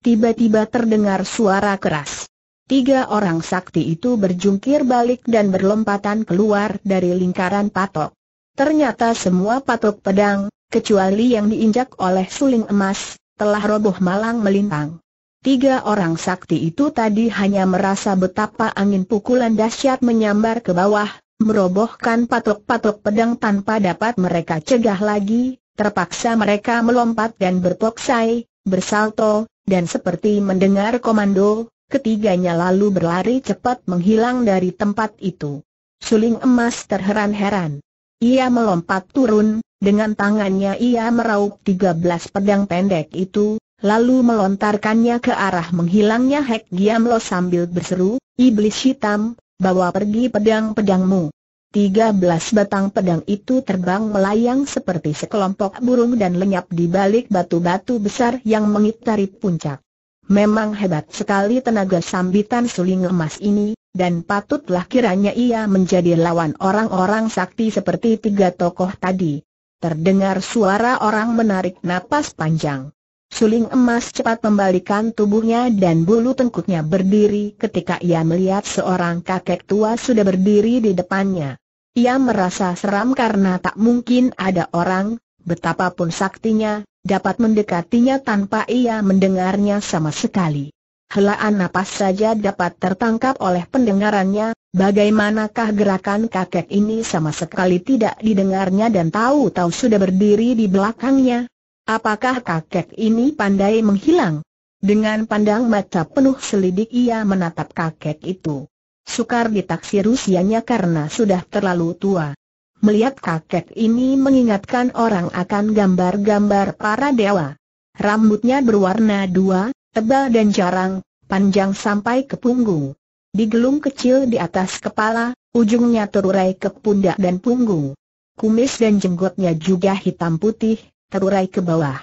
tiba-tiba terdengar suara keras. Tiga orang sakti itu berjungkir balik dan berlompatan keluar dari lingkaran patok. Ternyata semua patok pedang, kecuali yang diinjak oleh suling emas, telah roboh malang melintang. Tiga orang sakti itu tadi hanya merasa betapa angin pukulan dahsyat menyambar ke bawah, merobohkan patok-patok pedang tanpa dapat mereka cegah lagi, terpaksa mereka melompat dan berpoksai, bersalto, dan seperti mendengar komando, ketiganya lalu berlari cepat menghilang dari tempat itu. Suling emas terheran-heran. Ia melompat turun, dengan tangannya ia meraup tiga belas pedang pendek itu, lalu melontarkannya ke arah menghilangnya Hek Giamlo sambil berseru, Iblis hitam, bawa pergi pedang-pedangmu. 13 batang pedang itu terbang melayang seperti sekelompok burung dan lenyap di balik batu-batu besar yang mengitari puncak. Memang hebat sekali tenaga sambitan suling emas ini, dan patutlah kiranya ia menjadi lawan orang-orang sakti seperti tiga tokoh tadi. Terdengar suara orang menarik napas panjang. Suling emas cepat membalikan tubuhnya dan bulu tengkuknya berdiri ketika ia melihat seorang kakek tua sudah berdiri di depannya. Ia merasa seram karena tak mungkin ada orang, betapapun saktinya, dapat mendekatinya tanpa ia mendengarnya sama sekali. Helaan napas saja dapat tertangkap oleh pendengarannya, bagaimanakah gerakan kakek ini sama sekali tidak didengarnya dan tahu-tahu sudah berdiri di belakangnya. Apakah kakek ini pandai menghilang? Dengan pandang mata penuh selidik ia menatap kakek itu. Sukar ditaksir usianya karena sudah terlalu tua. Melihat kakek ini mengingatkan orang akan gambar-gambar para dewa. Rambutnya berwarna dua, tebal dan jarang, panjang sampai ke punggung. Digelung kecil di atas kepala, ujungnya terurai ke pundak dan punggung. Kumis dan jenggotnya juga hitam putih, terurai ke bawah.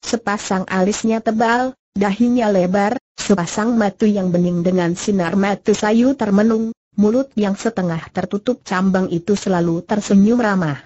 Sepasang alisnya tebal, dahinya lebar, sepasang mata yang bening dengan sinar mata sayu termenung, mulut yang setengah tertutup cambang itu selalu tersenyum ramah.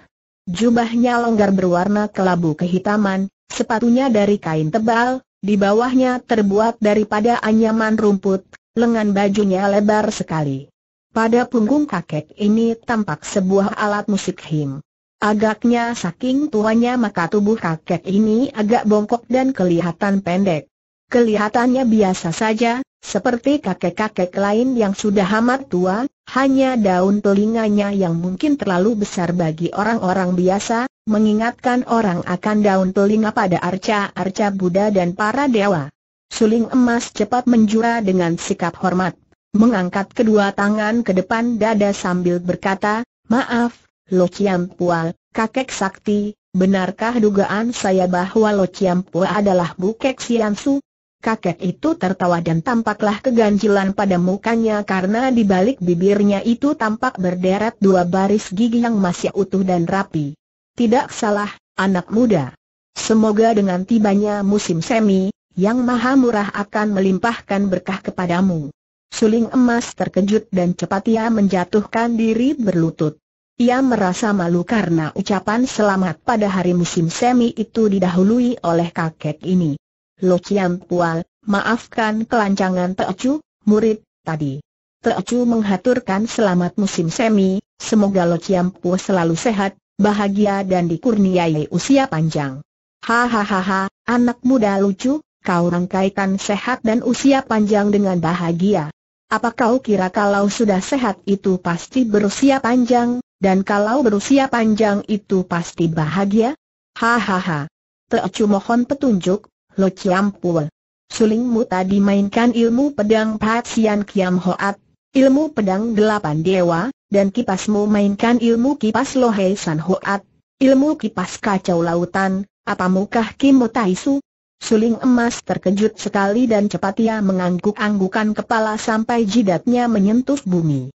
Jubahnya longgar berwarna kelabu kehitaman, sepatunya dari kain tebal, di bawahnya terbuat daripada anyaman rumput, lengan bajunya lebar sekali. Pada punggung kakek ini tampak sebuah alat musik him. Agaknya saking tuanya maka tubuh kakek ini agak bongkok dan kelihatan pendek. Kelihatannya biasa saja, seperti kakek-kakek lain yang sudah hamat tua, hanya daun telinganya yang mungkin terlalu besar bagi orang-orang biasa, mengingatkan orang akan daun telinga pada arca-arca Buddha dan para dewa. Suling emas cepat menjura dengan sikap hormat, mengangkat kedua tangan ke depan dada sambil berkata, Maaf, Lo Chiam Pual, kakek sakti, benarkah dugaan saya bahwa Lo Chiam Pual adalah Bukek Su? Kakek itu tertawa dan tampaklah keganjilan pada mukanya karena di balik bibirnya itu tampak berderet dua baris gigi yang masih utuh dan rapi. Tidak salah, anak muda. Semoga dengan tibanya musim semi, yang maha murah akan melimpahkan berkah kepadamu. Suling emas terkejut dan cepat ia menjatuhkan diri berlutut. Ia merasa malu karena ucapan selamat pada hari musim semi itu didahului oleh kakek ini. Lo Chiam Pual, maafkan kelancangan Teocu, murid, tadi. Teocu menghaturkan selamat musim semi, semoga Lo Chiam Pual selalu sehat, bahagia dan dikurniai usia panjang. Hahaha, anak muda lucu, kau rangkaikan sehat dan usia panjang dengan bahagia. Apa kau kira kalau sudah sehat itu pasti berusia panjang? Dan kalau berusia panjang itu pasti bahagia? Hahaha. Teocu mohon petunjuk, Lo Ciampul. Sulingmu tadi mainkan ilmu pedang Sian Kiam Hoat, ilmu pedang delapan dewa, dan kipasmu mainkan ilmu kipas Lohe San Hoat, ilmu kipas kacau lautan, apa mukah Kimo Taisu? Suling emas terkejut sekali dan cepat ia mengangguk-anggukan kepala sampai jidatnya menyentuh bumi.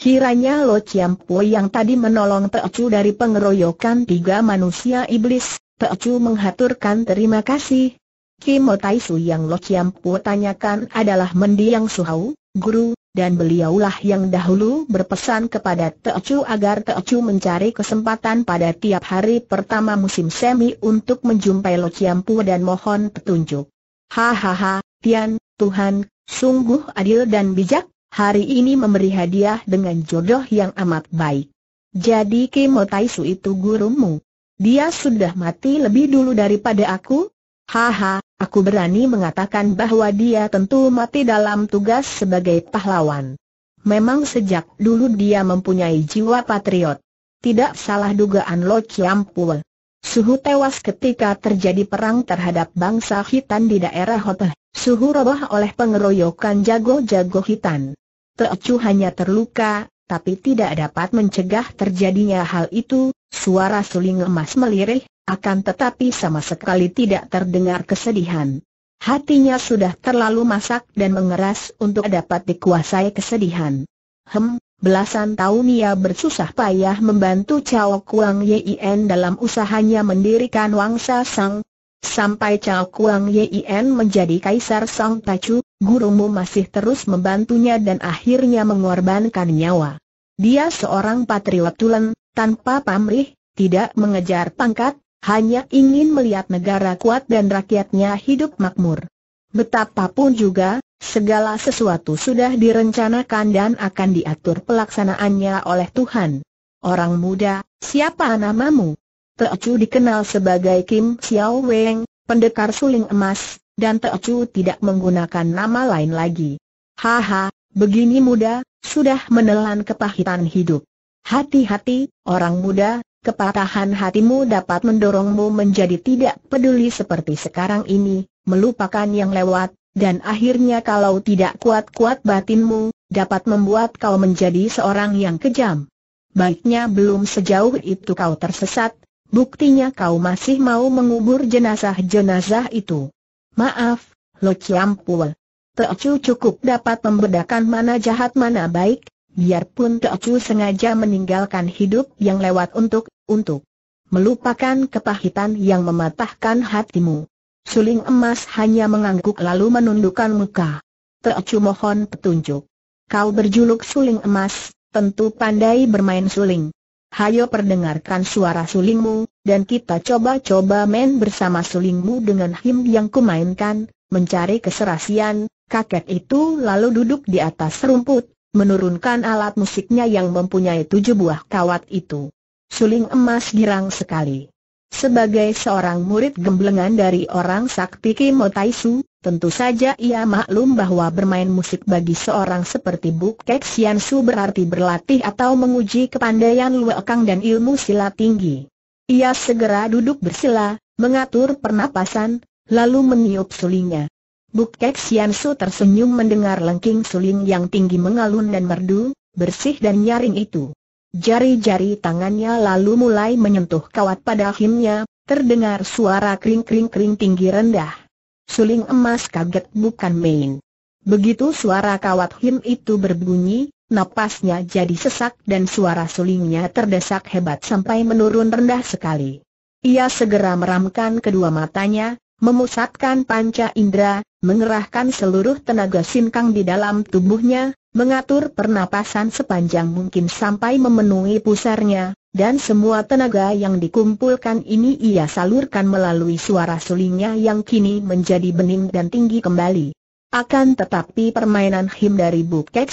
Kiranya Lo Chiam Po yang tadi menolong Pecu dari pengeroyokan tiga manusia iblis, Pecu menghaturkan terima kasih. Kim Tai Su yang Lo Chiam Po tanyakan adalah mendiang Suhau, guru, dan beliaulah yang dahulu berpesan kepada Teocu agar Teocu mencari kesempatan pada tiap hari pertama musim semi untuk menjumpai Lo Chiampu dan mohon petunjuk. Hahaha, Tian, Tuhan, sungguh adil dan bijak, hari ini memberi hadiah dengan jodoh yang amat baik. Jadi Kimo Taisu itu gurumu. Dia sudah mati lebih dulu daripada aku? Haha, aku berani mengatakan bahwa dia tentu mati dalam tugas sebagai pahlawan. Memang sejak dulu dia mempunyai jiwa patriot. Tidak salah dugaan Lo Chiampul. Suhu tewas ketika terjadi perang terhadap bangsa hitam di daerah hotel. Suhu roboh oleh pengeroyokan jago-jago hitam. Teocu hanya terluka, tapi tidak dapat mencegah terjadinya hal itu, suara suling emas melirih, akan tetapi sama sekali tidak terdengar kesedihan. Hatinya sudah terlalu masak dan mengeras untuk dapat dikuasai kesedihan. Hem, belasan tahun ia bersusah payah membantu Cao Kuang Yien dalam usahanya mendirikan Wangsa Sang, Sampai Chao Kuang Yin menjadi Kaisar Song Tacu, gurumu masih terus membantunya dan akhirnya mengorbankan nyawa. Dia seorang patriot tulen, tanpa pamrih, tidak mengejar pangkat, hanya ingin melihat negara kuat dan rakyatnya hidup makmur. Betapapun juga, segala sesuatu sudah direncanakan dan akan diatur pelaksanaannya oleh Tuhan. Orang muda, siapa namamu? Teochu dikenal sebagai Kim Xiao Weng, pendekar suling emas, dan Teochu tidak menggunakan nama lain lagi. Haha, begini muda, sudah menelan kepahitan hidup. Hati-hati, orang muda, kepatahan hatimu dapat mendorongmu menjadi tidak peduli seperti sekarang ini, melupakan yang lewat, dan akhirnya kalau tidak kuat-kuat batinmu, dapat membuat kau menjadi seorang yang kejam. Baiknya belum sejauh itu kau tersesat, Buktinya kau masih mau mengubur jenazah-jenazah itu. Maaf, Lo Chiampul. Teocu cukup dapat membedakan mana jahat mana baik, biarpun Teocu sengaja meninggalkan hidup yang lewat untuk, untuk melupakan kepahitan yang mematahkan hatimu. Suling emas hanya mengangguk lalu menundukkan muka. Teocu mohon petunjuk. Kau berjuluk suling emas, tentu pandai bermain suling hayo perdengarkan suara sulingmu, dan kita coba-coba main bersama sulingmu dengan him yang kumainkan, mencari keserasian, kakek itu lalu duduk di atas rumput, menurunkan alat musiknya yang mempunyai tujuh buah kawat itu. Suling emas girang sekali. Sebagai seorang murid gemblengan dari orang sakti Kimo Tentu saja ia maklum bahwa bermain musik bagi seorang seperti Buk Kek Sian Su berarti berlatih atau menguji kepandaian luekang dan ilmu sila tinggi. Ia segera duduk bersila, mengatur pernapasan, lalu meniup sulingnya. Buk Kek Sian Su tersenyum mendengar lengking suling yang tinggi mengalun dan merdu, bersih dan nyaring itu. Jari-jari tangannya lalu mulai menyentuh kawat pada himnya, terdengar suara kring-kring-kring tinggi rendah. Suling emas kaget bukan main. Begitu suara kawat him itu berbunyi, napasnya jadi sesak dan suara sulingnya terdesak hebat sampai menurun rendah sekali. Ia segera meramkan kedua matanya, memusatkan panca indera, mengerahkan seluruh tenaga sinkang di dalam tubuhnya, mengatur pernapasan sepanjang mungkin sampai memenuhi pusarnya, dan semua tenaga yang dikumpulkan ini ia salurkan melalui suara sulingnya yang kini menjadi bening dan tinggi kembali. Akan tetapi permainan him dari Bukek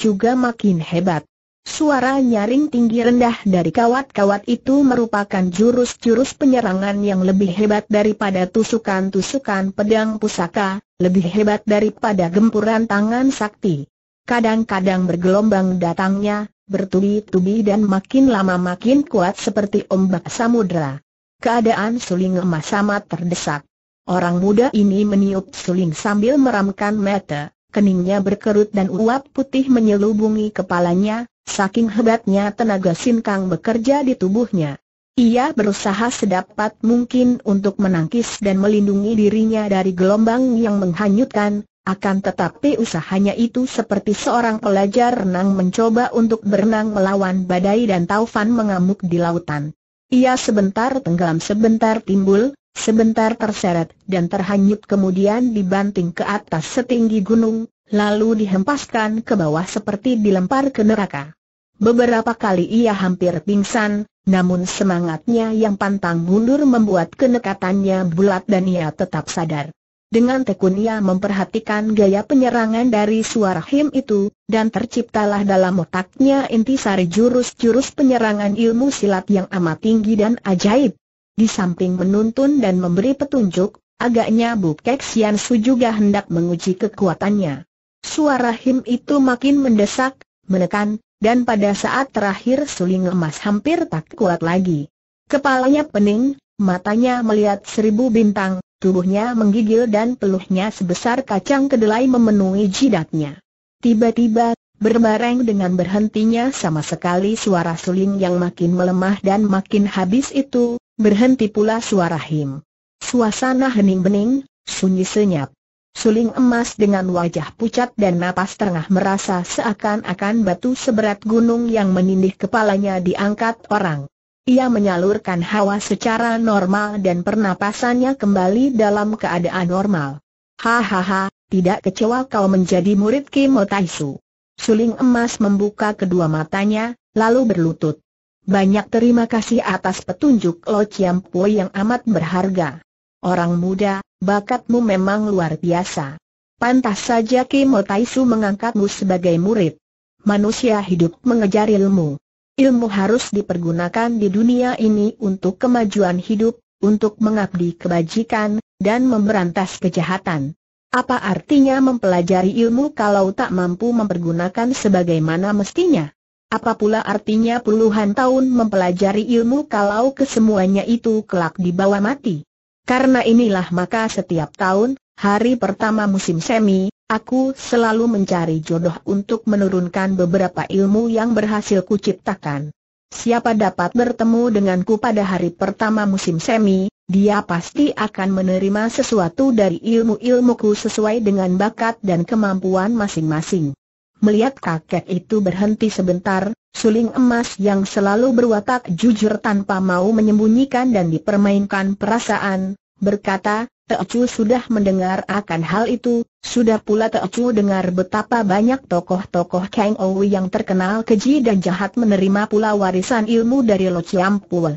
juga makin hebat. Suara nyaring tinggi rendah dari kawat-kawat itu merupakan jurus-jurus penyerangan yang lebih hebat daripada tusukan-tusukan pedang pusaka, lebih hebat daripada gempuran tangan sakti. Kadang-kadang bergelombang datangnya, bertubi-tubi dan makin lama makin kuat seperti ombak samudra. Keadaan suling emas amat terdesak. Orang muda ini meniup suling sambil meramkan mata, keningnya berkerut dan uap putih menyelubungi kepalanya, saking hebatnya tenaga sinkang bekerja di tubuhnya. Ia berusaha sedapat mungkin untuk menangkis dan melindungi dirinya dari gelombang yang menghanyutkan, akan tetapi usahanya itu seperti seorang pelajar renang mencoba untuk berenang melawan badai dan taufan mengamuk di lautan. Ia sebentar tenggelam sebentar timbul, sebentar terseret dan terhanyut kemudian dibanting ke atas setinggi gunung, lalu dihempaskan ke bawah seperti dilempar ke neraka. Beberapa kali ia hampir pingsan, namun semangatnya yang pantang mundur membuat kenekatannya bulat dan ia tetap sadar. Dengan tekun ia memperhatikan gaya penyerangan dari suara him itu, dan terciptalah dalam otaknya sari jurus-jurus penyerangan ilmu silat yang amat tinggi dan ajaib. Di samping menuntun dan memberi petunjuk, agaknya Bu Sian Su juga hendak menguji kekuatannya. Suara him itu makin mendesak, menekan, dan pada saat terakhir suling emas hampir tak kuat lagi. Kepalanya pening, matanya melihat seribu bintang, Tubuhnya menggigil dan peluhnya sebesar kacang kedelai memenuhi jidatnya. Tiba-tiba, berbareng dengan berhentinya sama sekali suara suling yang makin melemah dan makin habis itu, berhenti pula suara him. Suasana hening bening, sunyi senyap. Suling emas dengan wajah pucat dan napas tengah merasa seakan-akan batu seberat gunung yang menindih kepalanya diangkat orang. Ia menyalurkan hawa secara normal dan pernapasannya kembali dalam keadaan normal. Hahaha, tidak kecewa kau menjadi murid Kimo Taisu. Suling emas membuka kedua matanya, lalu berlutut. Banyak terima kasih atas petunjuk Lo Chiam Po yang amat berharga. Orang muda, bakatmu memang luar biasa. Pantas saja Kimo Taisu mengangkatmu sebagai murid. Manusia hidup mengejar ilmu ilmu harus dipergunakan di dunia ini untuk kemajuan hidup, untuk mengabdi kebajikan, dan memberantas kejahatan. Apa artinya mempelajari ilmu kalau tak mampu mempergunakan sebagaimana mestinya? Apa pula artinya puluhan tahun mempelajari ilmu kalau kesemuanya itu kelak dibawa mati? Karena inilah maka setiap tahun, hari pertama musim semi, Aku selalu mencari jodoh untuk menurunkan beberapa ilmu yang berhasil kuciptakan. Siapa dapat bertemu denganku pada hari pertama musim semi, dia pasti akan menerima sesuatu dari ilmu-ilmuku sesuai dengan bakat dan kemampuan masing-masing. Melihat kakek itu berhenti sebentar, suling emas yang selalu berwatak jujur tanpa mau menyembunyikan dan dipermainkan perasaan, berkata, Teocu sudah mendengar akan hal itu, sudah pula Teocu dengar betapa banyak tokoh-tokoh Kang Owi yang terkenal keji dan jahat menerima pula warisan ilmu dari Lo Chiam Pua.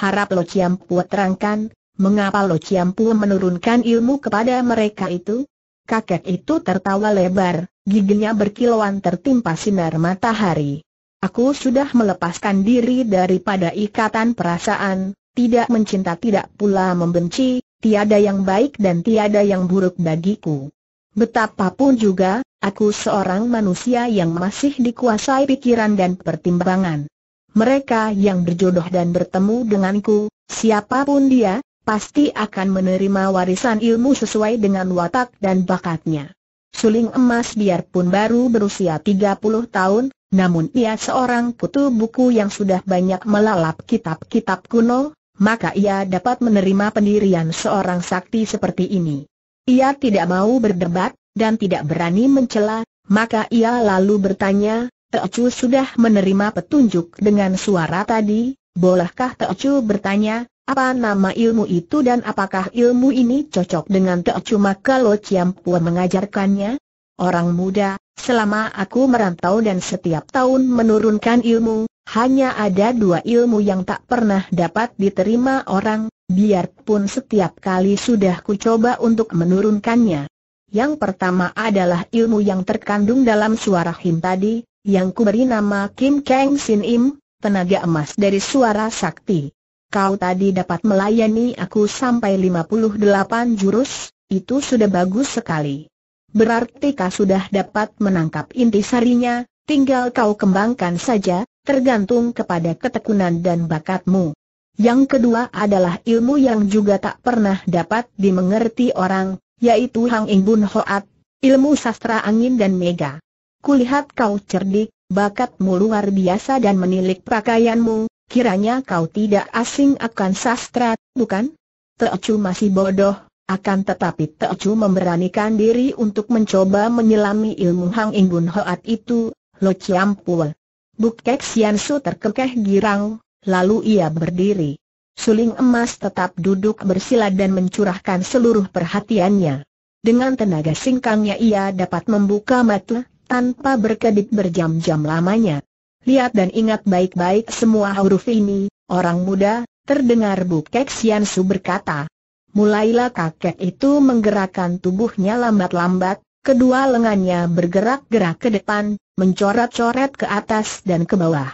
Harap Lo Chiam Pua terangkan, mengapa Lo Chiam Pua menurunkan ilmu kepada mereka itu? Kakek itu tertawa lebar, giginya berkilauan tertimpa sinar matahari. Aku sudah melepaskan diri daripada ikatan perasaan, tidak mencinta tidak pula membenci, tiada yang baik dan tiada yang buruk bagiku. Betapapun juga, aku seorang manusia yang masih dikuasai pikiran dan pertimbangan. Mereka yang berjodoh dan bertemu denganku, siapapun dia, pasti akan menerima warisan ilmu sesuai dengan watak dan bakatnya. Suling emas biarpun baru berusia 30 tahun, namun ia seorang kutu buku yang sudah banyak melalap kitab-kitab kuno, maka ia dapat menerima pendirian seorang sakti seperti ini. Ia tidak mau berdebat, dan tidak berani mencela, maka ia lalu bertanya, Teocu sudah menerima petunjuk dengan suara tadi, bolehkah Teocu bertanya, apa nama ilmu itu dan apakah ilmu ini cocok dengan Teocu maka Lo Chiam Pua mengajarkannya? Orang muda, selama aku merantau dan setiap tahun menurunkan ilmu, hanya ada dua ilmu yang tak pernah dapat diterima orang, biarpun setiap kali sudah ku coba untuk menurunkannya. Yang pertama adalah ilmu yang terkandung dalam suara Him tadi, yang ku beri nama Kim Kang Sin Im, tenaga emas dari suara sakti. Kau tadi dapat melayani aku sampai 58 jurus, itu sudah bagus sekali berarti kau sudah dapat menangkap inti sarinya, tinggal kau kembangkan saja, tergantung kepada ketekunan dan bakatmu. Yang kedua adalah ilmu yang juga tak pernah dapat dimengerti orang, yaitu Hang Ingbun Hoat, ilmu sastra angin dan mega. Kulihat kau cerdik, bakatmu luar biasa dan menilik pakaianmu, kiranya kau tidak asing akan sastra, bukan? Teocu masih bodoh, akan tetapi Teocu memberanikan diri untuk mencoba menyelami ilmu Hang Ingun Hoat itu, Lo Chiam Pul. Bukek Sian Su terkekeh girang, lalu ia berdiri. Suling emas tetap duduk bersila dan mencurahkan seluruh perhatiannya. Dengan tenaga singkangnya ia dapat membuka mata, tanpa berkedip berjam-jam lamanya. Lihat dan ingat baik-baik semua huruf ini, orang muda, terdengar Bukek Sian Su berkata. Mulailah kakek itu menggerakkan tubuhnya lambat-lambat, kedua lengannya bergerak-gerak ke depan, mencoret-coret ke atas dan ke bawah.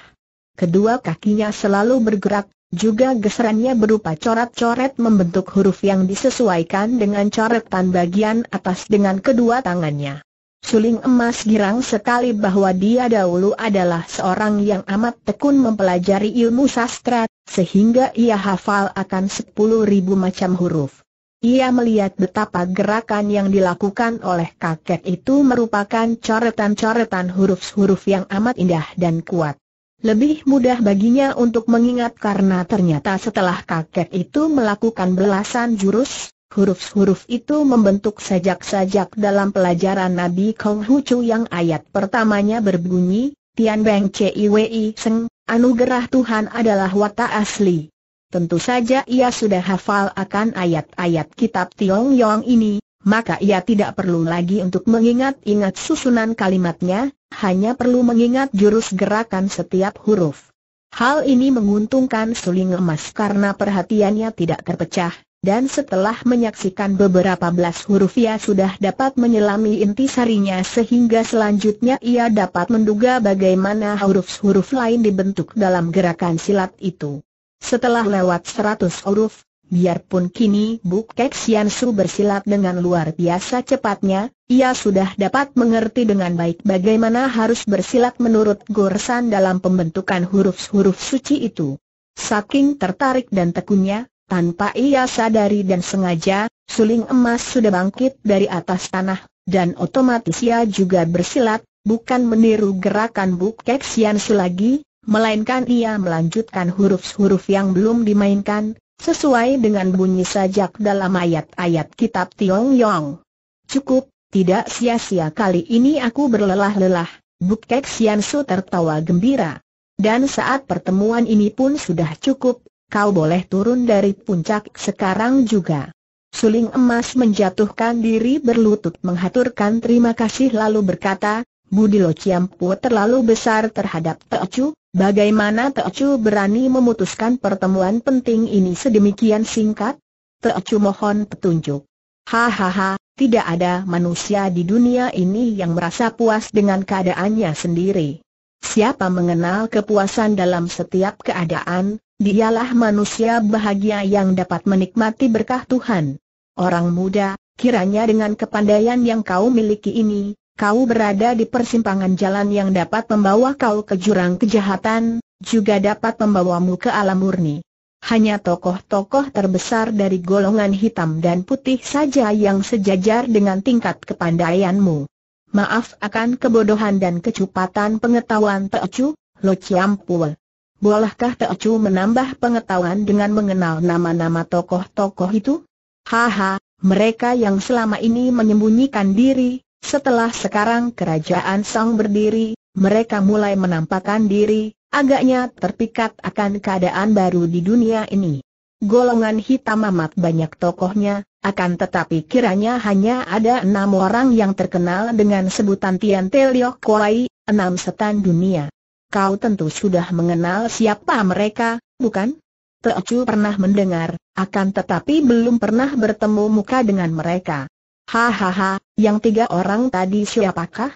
Kedua kakinya selalu bergerak, juga geserannya berupa coret-coret membentuk huruf yang disesuaikan dengan coretan bagian atas dengan kedua tangannya. Suling emas girang sekali bahwa dia dahulu adalah seorang yang amat tekun mempelajari ilmu sastra, sehingga ia hafal akan sepuluh ribu macam huruf. Ia melihat betapa gerakan yang dilakukan oleh kakek itu merupakan coretan-coretan huruf-huruf yang amat indah dan kuat. Lebih mudah baginya untuk mengingat karena ternyata setelah kakek itu melakukan belasan jurus, Huruf-huruf itu membentuk sajak-sajak dalam pelajaran Nabi Kong Hucu yang ayat pertamanya berbunyi, Tian Beng Ciwi Seng, anugerah Tuhan adalah wata asli. Tentu saja ia sudah hafal akan ayat-ayat kitab Tiong Yong ini, maka ia tidak perlu lagi untuk mengingat-ingat susunan kalimatnya, hanya perlu mengingat jurus gerakan setiap huruf. Hal ini menguntungkan suling emas karena perhatiannya tidak terpecah, dan setelah menyaksikan beberapa belas huruf ia sudah dapat menyelami inti sarinya sehingga selanjutnya ia dapat menduga bagaimana huruf-huruf lain dibentuk dalam gerakan silat itu. Setelah lewat seratus huruf, biarpun kini Buk Kek Sian Su bersilat dengan luar biasa cepatnya, ia sudah dapat mengerti dengan baik bagaimana harus bersilat menurut Gorsan dalam pembentukan huruf-huruf suci itu. Saking tertarik dan tekunnya, tanpa ia sadari dan sengaja, suling emas sudah bangkit dari atas tanah, dan otomatis ia juga bersilat, bukan meniru gerakan Bu Kek Sian lagi, melainkan ia melanjutkan huruf-huruf yang belum dimainkan, sesuai dengan bunyi sajak dalam ayat-ayat kitab Tiong Yong. Cukup, tidak sia-sia kali ini aku berlelah-lelah, Buk Kek Su tertawa gembira. Dan saat pertemuan ini pun sudah cukup, kau boleh turun dari puncak sekarang juga. Suling emas menjatuhkan diri berlutut menghaturkan terima kasih lalu berkata, Budi Lo Ciampu terlalu besar terhadap Chu, bagaimana Chu berani memutuskan pertemuan penting ini sedemikian singkat? Chu mohon petunjuk. Hahaha, tidak ada manusia di dunia ini yang merasa puas dengan keadaannya sendiri. Siapa mengenal kepuasan dalam setiap keadaan, Dialah manusia bahagia yang dapat menikmati berkah Tuhan. Orang muda, kiranya dengan kepandaian yang kau miliki ini, kau berada di persimpangan jalan yang dapat membawa kau ke jurang kejahatan, juga dapat membawamu ke alam murni. Hanya tokoh-tokoh terbesar dari golongan hitam dan putih saja yang sejajar dengan tingkat kepandaianmu. Maaf akan kebodohan dan kecupatan pengetahuan Teocu, Lo Chiampul. Bolehkah Teocu menambah pengetahuan dengan mengenal nama-nama tokoh-tokoh itu? Haha, mereka yang selama ini menyembunyikan diri, setelah sekarang kerajaan Song berdiri, mereka mulai menampakkan diri, agaknya terpikat akan keadaan baru di dunia ini. Golongan hitam amat banyak tokohnya, akan tetapi kiranya hanya ada enam orang yang terkenal dengan sebutan Tian Teliok Kuai, enam setan dunia. Kau tentu sudah mengenal siapa mereka, bukan? Teocu pernah mendengar, akan tetapi belum pernah bertemu muka dengan mereka. Hahaha, yang tiga orang tadi siapakah?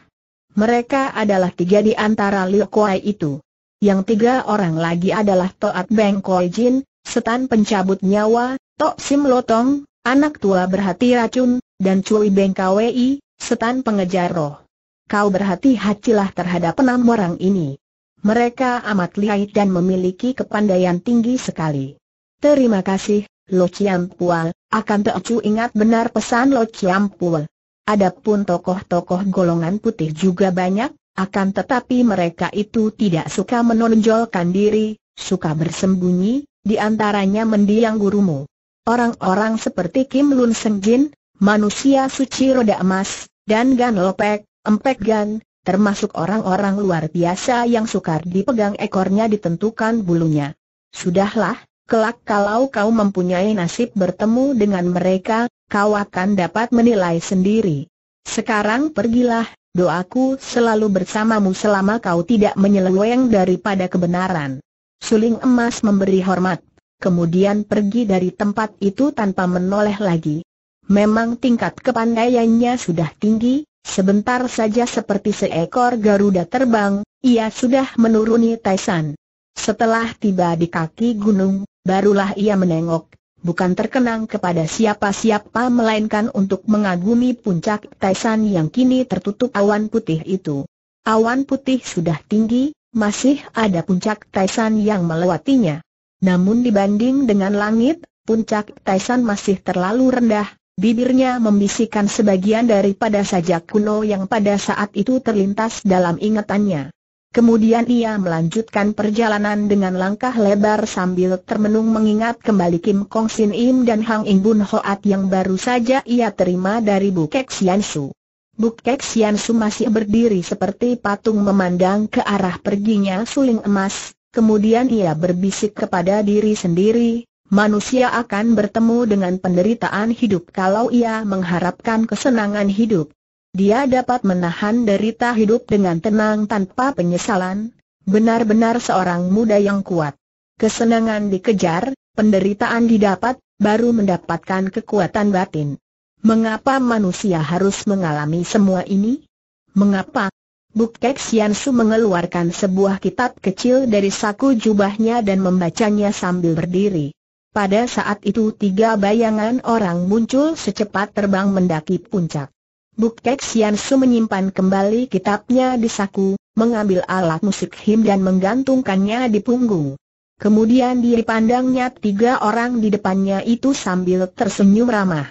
Mereka adalah tiga di antara Liu Kuai itu. Yang tiga orang lagi adalah Toat Beng Koi Jin, setan pencabut nyawa, Tok Sim Lotong, anak tua berhati racun, dan Cui Beng Kwei, setan pengejar roh. Kau berhati-hatilah terhadap enam orang ini. Mereka amat lihai dan memiliki kepandaian tinggi sekali. Terima kasih, Lo Chiam Pual, akan Teocu ingat benar pesan Lo Chiam Pual. Adapun tokoh-tokoh golongan putih juga banyak, akan tetapi mereka itu tidak suka menonjolkan diri, suka bersembunyi, di antaranya mendiang gurumu. Orang-orang seperti Kim Lun Seng Jin, manusia suci roda emas, dan Gan Lopek, Empek Gan, termasuk orang-orang luar biasa yang sukar dipegang ekornya ditentukan bulunya. Sudahlah, kelak kalau kau mempunyai nasib bertemu dengan mereka, kau akan dapat menilai sendiri. Sekarang pergilah, doaku selalu bersamamu selama kau tidak menyeleweng daripada kebenaran. Suling emas memberi hormat, kemudian pergi dari tempat itu tanpa menoleh lagi. Memang tingkat kepandaiannya sudah tinggi, Sebentar saja seperti seekor Garuda terbang, ia sudah menuruni Taisan. Setelah tiba di kaki gunung, barulah ia menengok, bukan terkenang kepada siapa-siapa melainkan untuk mengagumi puncak Taisan yang kini tertutup awan putih itu. Awan putih sudah tinggi, masih ada puncak Taisan yang melewatinya. Namun dibanding dengan langit, puncak Taisan masih terlalu rendah, Bibirnya membisikkan sebagian daripada sajak kuno yang pada saat itu terlintas dalam ingatannya. Kemudian ia melanjutkan perjalanan dengan langkah lebar sambil termenung mengingat kembali Kim Kong Sin Im dan Hang Ing Bun Hoat yang baru saja ia terima dari Bu Kek Sian Su. Bu Kek Sian Su masih berdiri seperti patung memandang ke arah perginya suling emas, kemudian ia berbisik kepada diri sendiri, manusia akan bertemu dengan penderitaan hidup kalau ia mengharapkan kesenangan hidup. Dia dapat menahan derita hidup dengan tenang tanpa penyesalan, benar-benar seorang muda yang kuat. Kesenangan dikejar, penderitaan didapat, baru mendapatkan kekuatan batin. Mengapa manusia harus mengalami semua ini? Mengapa? Bukek Siansu mengeluarkan sebuah kitab kecil dari saku jubahnya dan membacanya sambil berdiri. Pada saat itu tiga bayangan orang muncul secepat terbang mendaki puncak. Kek Sian Su menyimpan kembali kitabnya di saku, mengambil alat musik him dan menggantungkannya di punggung. Kemudian dipandangnya tiga orang di depannya itu sambil tersenyum ramah.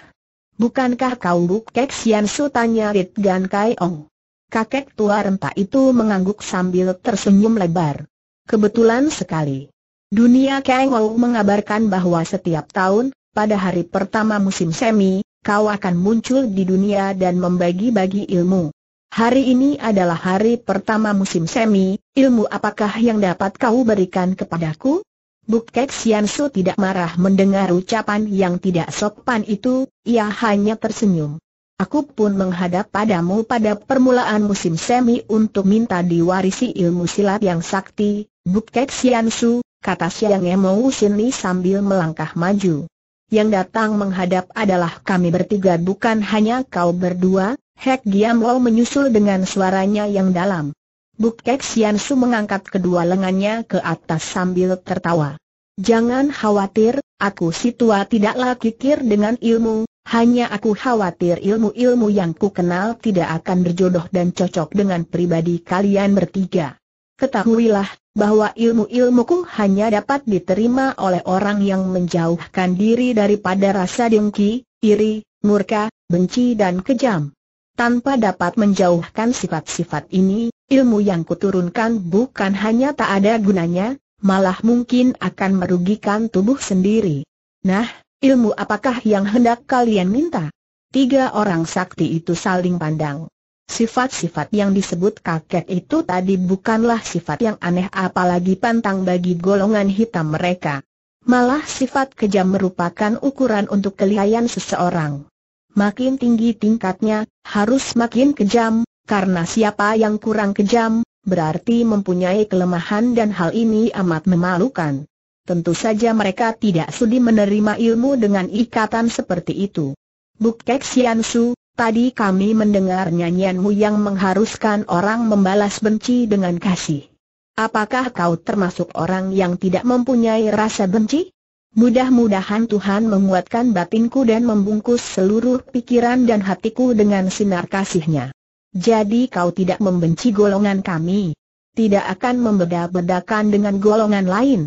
Bukankah kau Kek Sian Su tanya Rit Gan Kai Ong. Kakek tua renta itu mengangguk sambil tersenyum lebar. Kebetulan sekali. Dunia Kang mengabarkan bahwa setiap tahun, pada hari pertama musim semi, kau akan muncul di dunia dan membagi-bagi ilmu. Hari ini adalah hari pertama musim semi, ilmu apakah yang dapat kau berikan kepadaku? Bukek Su tidak marah mendengar ucapan yang tidak sopan itu, ia hanya tersenyum. Aku pun menghadap padamu pada permulaan musim semi untuk minta diwarisi ilmu silat yang sakti, Bukek Su, kata Siang Emo Sini sambil melangkah maju. Yang datang menghadap adalah kami bertiga bukan hanya kau berdua, Hek Giam Lo menyusul dengan suaranya yang dalam. Kek Sian Su mengangkat kedua lengannya ke atas sambil tertawa. Jangan khawatir, aku si tua tidaklah kikir dengan ilmu, hanya aku khawatir ilmu-ilmu yang ku kenal tidak akan berjodoh dan cocok dengan pribadi kalian bertiga. Ketahuilah, bahwa ilmu-ilmuku ilmu hanya dapat diterima oleh orang yang menjauhkan diri daripada rasa dengki, iri, murka, benci dan kejam. Tanpa dapat menjauhkan sifat-sifat ini, ilmu yang kuturunkan bukan hanya tak ada gunanya, malah mungkin akan merugikan tubuh sendiri. Nah, ilmu apakah yang hendak kalian minta? Tiga orang sakti itu saling pandang. Sifat-sifat yang disebut kakek itu tadi bukanlah sifat yang aneh apalagi pantang bagi golongan hitam mereka. Malah sifat kejam merupakan ukuran untuk kelihayan seseorang. Makin tinggi tingkatnya, harus makin kejam, karena siapa yang kurang kejam, berarti mempunyai kelemahan dan hal ini amat memalukan. Tentu saja mereka tidak sudi menerima ilmu dengan ikatan seperti itu. Bukek Siansu, Tadi kami mendengar nyanyianmu yang mengharuskan orang membalas benci dengan kasih. Apakah kau termasuk orang yang tidak mempunyai rasa benci? Mudah-mudahan Tuhan menguatkan batinku dan membungkus seluruh pikiran dan hatiku dengan sinar kasihnya. Jadi kau tidak membenci golongan kami, tidak akan membeda-bedakan dengan golongan lain.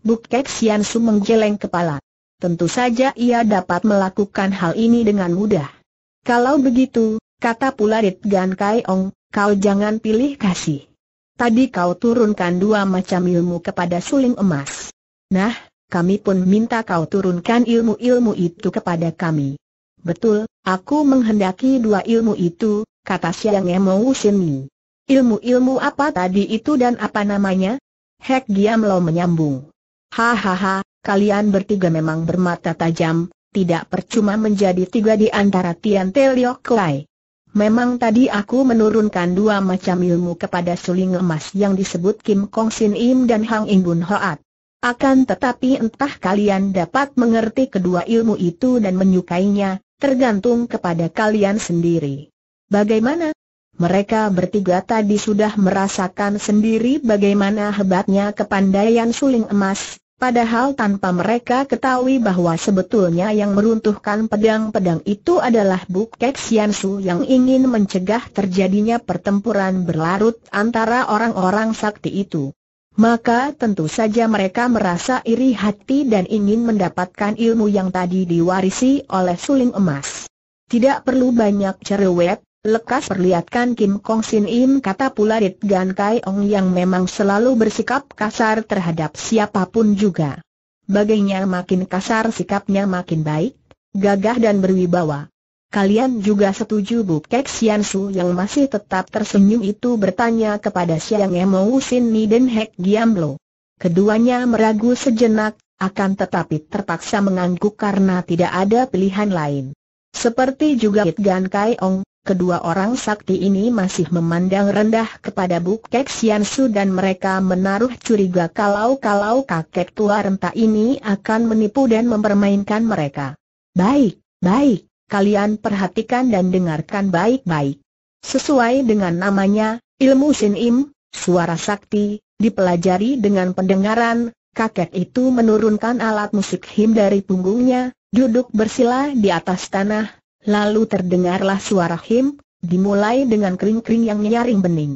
Bukek Sian Su menggeleng kepala. Tentu saja ia dapat melakukan hal ini dengan mudah. Kalau begitu, kata pula Ritgan Ong, kau jangan pilih kasih. Tadi kau turunkan dua macam ilmu kepada suling emas. Nah, kami pun minta kau turunkan ilmu-ilmu itu kepada kami. Betul, aku menghendaki dua ilmu itu, kata Siang Emo Sini. Ilmu-ilmu apa tadi itu dan apa namanya? Hek Giam Lo menyambung. Hahaha, kalian bertiga memang bermata tajam, tidak percuma menjadi tiga di antara Tian Te Liok Kuai. Memang tadi aku menurunkan dua macam ilmu kepada suling emas yang disebut Kim Kong Sin Im dan Hang In Bun Hoat. Akan tetapi entah kalian dapat mengerti kedua ilmu itu dan menyukainya, tergantung kepada kalian sendiri. Bagaimana? Mereka bertiga tadi sudah merasakan sendiri bagaimana hebatnya kepandaian suling emas, Padahal tanpa mereka ketahui bahwa sebetulnya yang meruntuhkan pedang-pedang itu adalah Sian Su yang ingin mencegah terjadinya pertempuran berlarut antara orang-orang sakti itu. Maka tentu saja mereka merasa iri hati dan ingin mendapatkan ilmu yang tadi diwarisi oleh suling emas. Tidak perlu banyak cerewet, Lekas perlihatkan Kim Kong Sin Im kata pula Rit Gan Kai Ong yang memang selalu bersikap kasar terhadap siapapun juga. Bagainya makin kasar sikapnya makin baik, gagah dan berwibawa. Kalian juga setuju Bu Kek Sian Su yang masih tetap tersenyum itu bertanya kepada Siang Emo Sin Ni dan Hek Giam Lo. Keduanya meragu sejenak, akan tetapi terpaksa mengangguk karena tidak ada pilihan lain. Seperti juga It Gan Kai Ong, kedua orang sakti ini masih memandang rendah kepada Buk Kek Su dan mereka menaruh curiga kalau-kalau kakek tua renta ini akan menipu dan mempermainkan mereka. Baik, baik, kalian perhatikan dan dengarkan baik-baik. Sesuai dengan namanya, ilmu sinim, suara sakti, dipelajari dengan pendengaran, kakek itu menurunkan alat musik him dari punggungnya, duduk bersila di atas tanah, Lalu terdengarlah suara him, dimulai dengan kering-kering yang nyaring bening.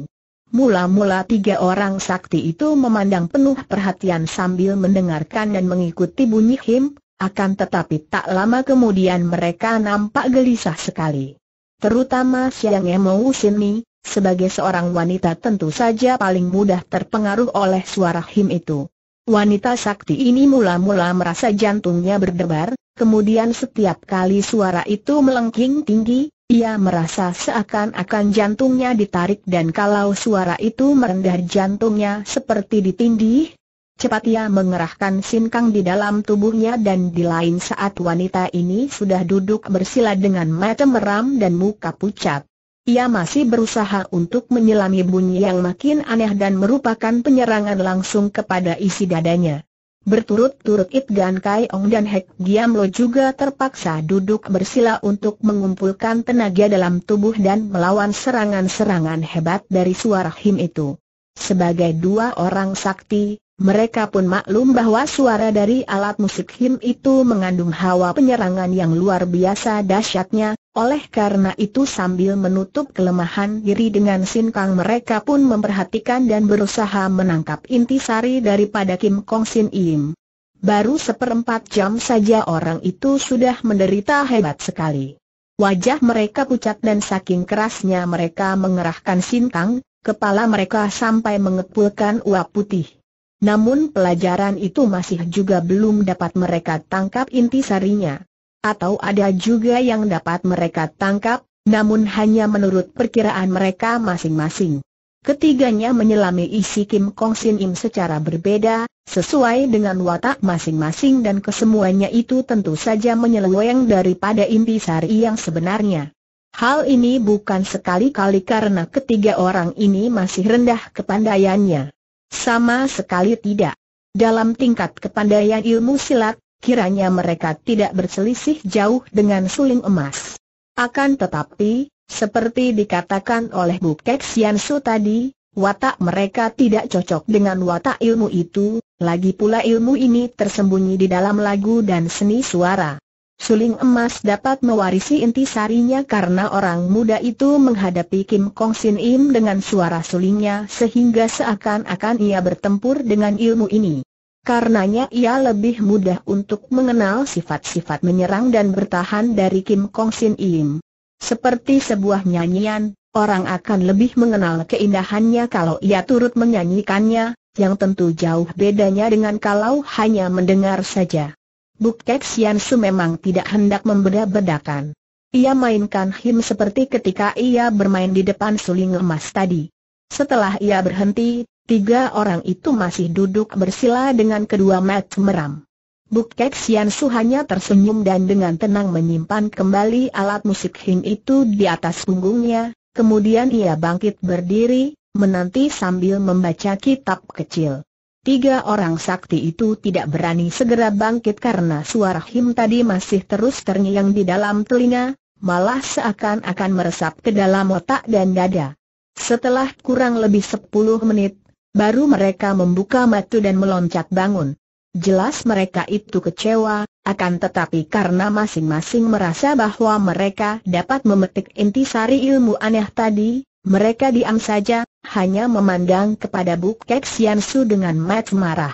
Mula-mula tiga orang sakti itu memandang penuh perhatian sambil mendengarkan dan mengikuti bunyi him, akan tetapi tak lama kemudian mereka nampak gelisah sekali. Terutama Siang Emou Sini, sebagai seorang wanita tentu saja paling mudah terpengaruh oleh suara him itu. Wanita sakti ini mula-mula merasa jantungnya berdebar, Kemudian setiap kali suara itu melengking tinggi, ia merasa seakan-akan jantungnya ditarik dan kalau suara itu merendah jantungnya seperti ditindih. Cepat ia mengerahkan sinkang di dalam tubuhnya dan di lain saat wanita ini sudah duduk bersila dengan mata meram dan muka pucat. Ia masih berusaha untuk menyelami bunyi yang makin aneh dan merupakan penyerangan langsung kepada isi dadanya. Berturut-turut It Gan Kai Ong dan Hek Giam Lo juga terpaksa duduk bersila untuk mengumpulkan tenaga dalam tubuh dan melawan serangan-serangan hebat dari suara him itu. Sebagai dua orang sakti, mereka pun maklum bahwa suara dari alat musik him itu mengandung hawa penyerangan yang luar biasa dahsyatnya, oleh karena itu sambil menutup kelemahan diri dengan sinkang mereka pun memperhatikan dan berusaha menangkap inti sari daripada Kim Kong Sin Im. Baru seperempat jam saja orang itu sudah menderita hebat sekali. Wajah mereka pucat dan saking kerasnya mereka mengerahkan sinkang, kepala mereka sampai mengepulkan uap putih. Namun pelajaran itu masih juga belum dapat mereka tangkap inti sarinya atau ada juga yang dapat mereka tangkap, namun hanya menurut perkiraan mereka masing-masing. Ketiganya menyelami isi Kim Kong Sin Im secara berbeda, sesuai dengan watak masing-masing dan kesemuanya itu tentu saja menyeleweng daripada inti sari yang sebenarnya. Hal ini bukan sekali-kali karena ketiga orang ini masih rendah kepandaiannya. Sama sekali tidak. Dalam tingkat kepandaian ilmu silat, kiranya mereka tidak berselisih jauh dengan suling emas. Akan tetapi, seperti dikatakan oleh Bu Siansu tadi, watak mereka tidak cocok dengan watak ilmu itu, lagi pula ilmu ini tersembunyi di dalam lagu dan seni suara. Suling emas dapat mewarisi inti sarinya karena orang muda itu menghadapi Kim Kong Sin Im dengan suara sulingnya sehingga seakan-akan ia bertempur dengan ilmu ini. Karenanya ia lebih mudah untuk mengenal sifat-sifat menyerang dan bertahan dari Kim Kong Sin Im. Seperti sebuah nyanyian, orang akan lebih mengenal keindahannya kalau ia turut menyanyikannya, yang tentu jauh bedanya dengan kalau hanya mendengar saja. Bukek Sian Su memang tidak hendak membeda-bedakan. Ia mainkan him seperti ketika ia bermain di depan suling emas tadi. Setelah ia berhenti, Tiga orang itu masih duduk bersila dengan kedua mat meram. Kek Sian Su hanya tersenyum dan dengan tenang menyimpan kembali alat musik hing itu di atas punggungnya, kemudian ia bangkit berdiri, menanti sambil membaca kitab kecil. Tiga orang sakti itu tidak berani segera bangkit karena suara him tadi masih terus terngiang di dalam telinga, malah seakan-akan meresap ke dalam otak dan dada. Setelah kurang lebih sepuluh menit, Baru mereka membuka mata dan meloncat bangun. Jelas mereka itu kecewa, akan tetapi karena masing-masing merasa bahwa mereka dapat memetik intisari ilmu aneh tadi, mereka diam saja, hanya memandang kepada Buk Su dengan mat marah.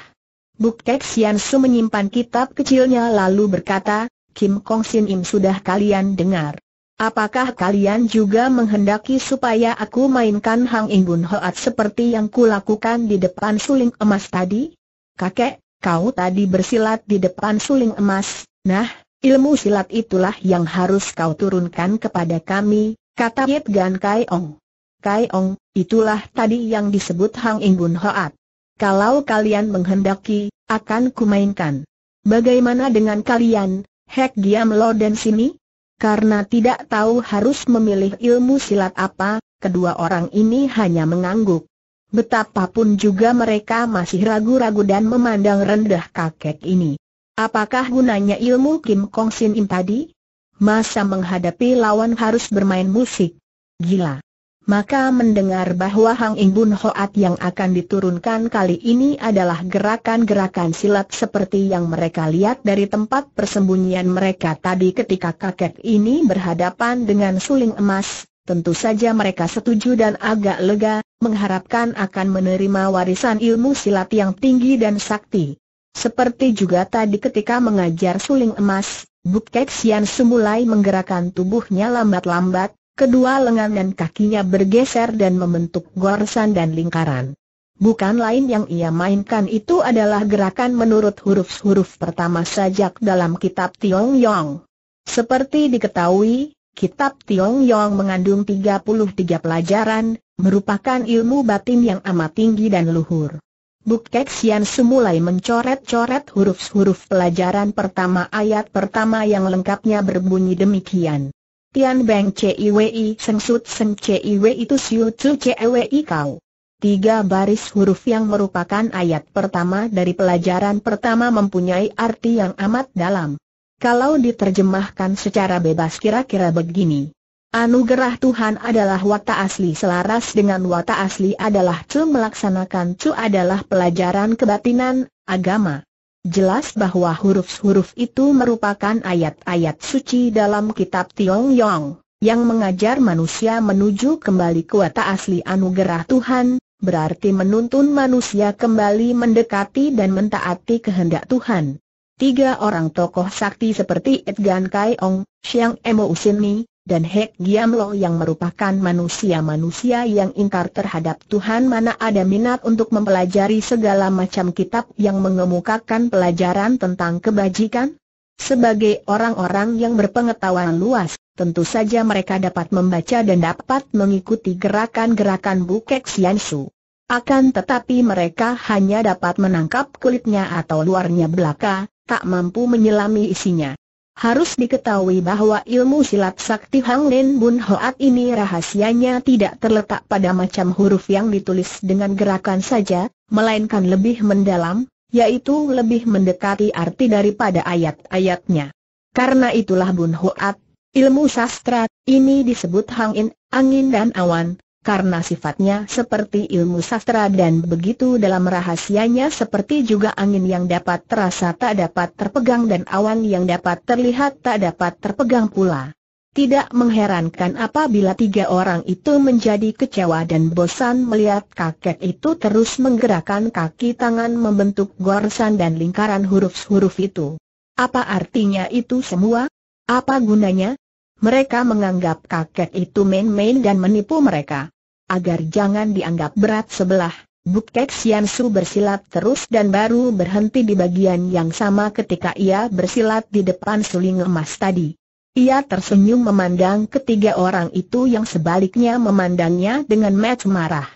Buk Su menyimpan kitab kecilnya lalu berkata, Kim Kong Sin Im sudah kalian dengar. Apakah kalian juga menghendaki supaya aku mainkan Hang Ingun Hoat seperti yang kulakukan di depan suling emas tadi? Kakek, kau tadi bersilat di depan suling emas, nah, ilmu silat itulah yang harus kau turunkan kepada kami, kata Yip Gan Kai Ong. Kai Ong, itulah tadi yang disebut Hang Ingun Hoat. Kalau kalian menghendaki, akan kumainkan. Bagaimana dengan kalian, Hek Giam Lo dan sini? Karena tidak tahu harus memilih ilmu silat apa, kedua orang ini hanya mengangguk. Betapapun juga mereka masih ragu-ragu dan memandang rendah kakek ini. Apakah gunanya ilmu Kim Kong Sin Im tadi? Masa menghadapi lawan harus bermain musik. Gila. Maka mendengar bahwa Hang Bun Hoat yang akan diturunkan kali ini adalah gerakan-gerakan silat seperti yang mereka lihat dari tempat persembunyian mereka tadi ketika kakek ini berhadapan dengan suling emas, tentu saja mereka setuju dan agak lega, mengharapkan akan menerima warisan ilmu silat yang tinggi dan sakti. Seperti juga tadi ketika mengajar suling emas, Bukek Sian semulai menggerakkan tubuhnya lambat-lambat, Kedua lengan dan kakinya bergeser dan membentuk gorsan dan lingkaran. Bukan lain yang ia mainkan itu adalah gerakan menurut huruf-huruf pertama sajak dalam kitab Tiong Yong. Seperti diketahui, kitab Tiong Yong mengandung 33 pelajaran, merupakan ilmu batin yang amat tinggi dan luhur. Buk Kek Sian semulai mencoret-coret huruf-huruf pelajaran pertama ayat pertama yang lengkapnya berbunyi demikian. Tian Beng Ciwi Sengsut Seng Ciwi itu Siu Cu Ciwi Kau. Tiga baris huruf yang merupakan ayat pertama dari pelajaran pertama mempunyai arti yang amat dalam. Kalau diterjemahkan secara bebas kira-kira begini. Anugerah Tuhan adalah wata asli selaras dengan wata asli adalah cu melaksanakan cu adalah pelajaran kebatinan, agama. Jelas bahwa huruf-huruf itu merupakan ayat-ayat suci dalam kitab Tiong Yong, yang mengajar manusia menuju kembali kuota asli anugerah Tuhan, berarti menuntun manusia kembali mendekati dan mentaati kehendak Tuhan. Tiga orang tokoh sakti seperti Edgan Kai Ong, Xiang Emo Usin Mi, dan Hek Giam yang merupakan manusia-manusia yang ingkar terhadap Tuhan mana ada minat untuk mempelajari segala macam kitab yang mengemukakan pelajaran tentang kebajikan? Sebagai orang-orang yang berpengetahuan luas, tentu saja mereka dapat membaca dan dapat mengikuti gerakan-gerakan Bukek Su. Akan tetapi mereka hanya dapat menangkap kulitnya atau luarnya belaka, tak mampu menyelami isinya. Harus diketahui bahwa ilmu silat sakti Hang Lin Bun Hoat ini rahasianya tidak terletak pada macam huruf yang ditulis dengan gerakan saja, melainkan lebih mendalam, yaitu lebih mendekati arti daripada ayat-ayatnya. Karena itulah Bun Hoat, ilmu sastra, ini disebut Hang In, angin dan awan, karena sifatnya seperti ilmu sastra dan begitu dalam rahasianya seperti juga angin yang dapat terasa tak dapat terpegang dan awan yang dapat terlihat tak dapat terpegang pula. Tidak mengherankan apabila tiga orang itu menjadi kecewa dan bosan melihat kakek itu terus menggerakkan kaki tangan membentuk goresan dan lingkaran huruf-huruf itu. Apa artinya itu semua? Apa gunanya? Mereka menganggap kakek itu main-main dan menipu mereka agar jangan dianggap berat sebelah. Kek Sian Su bersilat terus dan baru berhenti di bagian yang sama ketika ia bersilat di depan suling emas tadi. Ia tersenyum memandang ketiga orang itu yang sebaliknya memandangnya dengan mat marah.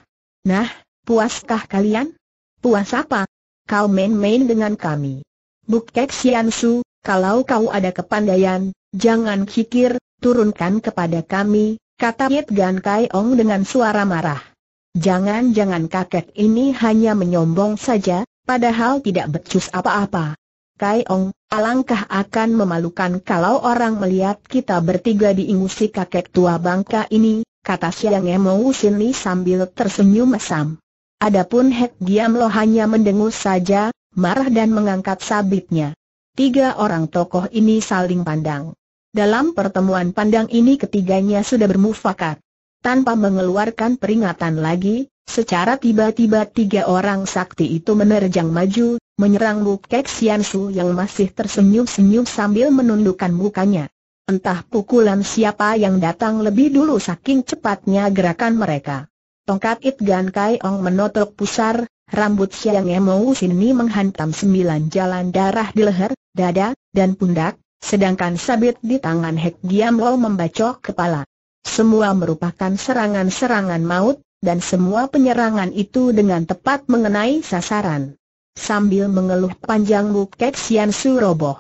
Nah, puaskah kalian? Puas apa? Kau main-main dengan kami. Kek Sian Su, kalau kau ada kepandaian, jangan kikir, turunkan kepada kami, kata Yit Gan Kai Ong dengan suara marah. Jangan-jangan kakek ini hanya menyombong saja, padahal tidak becus apa-apa. Kai Ong, alangkah akan memalukan kalau orang melihat kita bertiga diingusi kakek tua bangka ini, kata Siang Emou Sinli sambil tersenyum mesam. Adapun Hek Giam Lo hanya mendengus saja, marah dan mengangkat sabitnya. Tiga orang tokoh ini saling pandang. Dalam pertemuan pandang ini ketiganya sudah bermufakat. Tanpa mengeluarkan peringatan lagi, secara tiba-tiba tiga orang sakti itu menerjang maju, menyerang Wukek Xiansu yang masih tersenyum-senyum sambil menundukkan mukanya. Entah pukulan siapa yang datang lebih dulu saking cepatnya gerakan mereka. Tongkat It Gan Kai Ong menotok pusar, rambut Siang Emo ini menghantam sembilan jalan darah di leher, dada, dan pundak, Sedangkan sabit di tangan Hek Giam Lo membacok kepala. Semua merupakan serangan-serangan maut, dan semua penyerangan itu dengan tepat mengenai sasaran. Sambil mengeluh panjang Kek Sian roboh.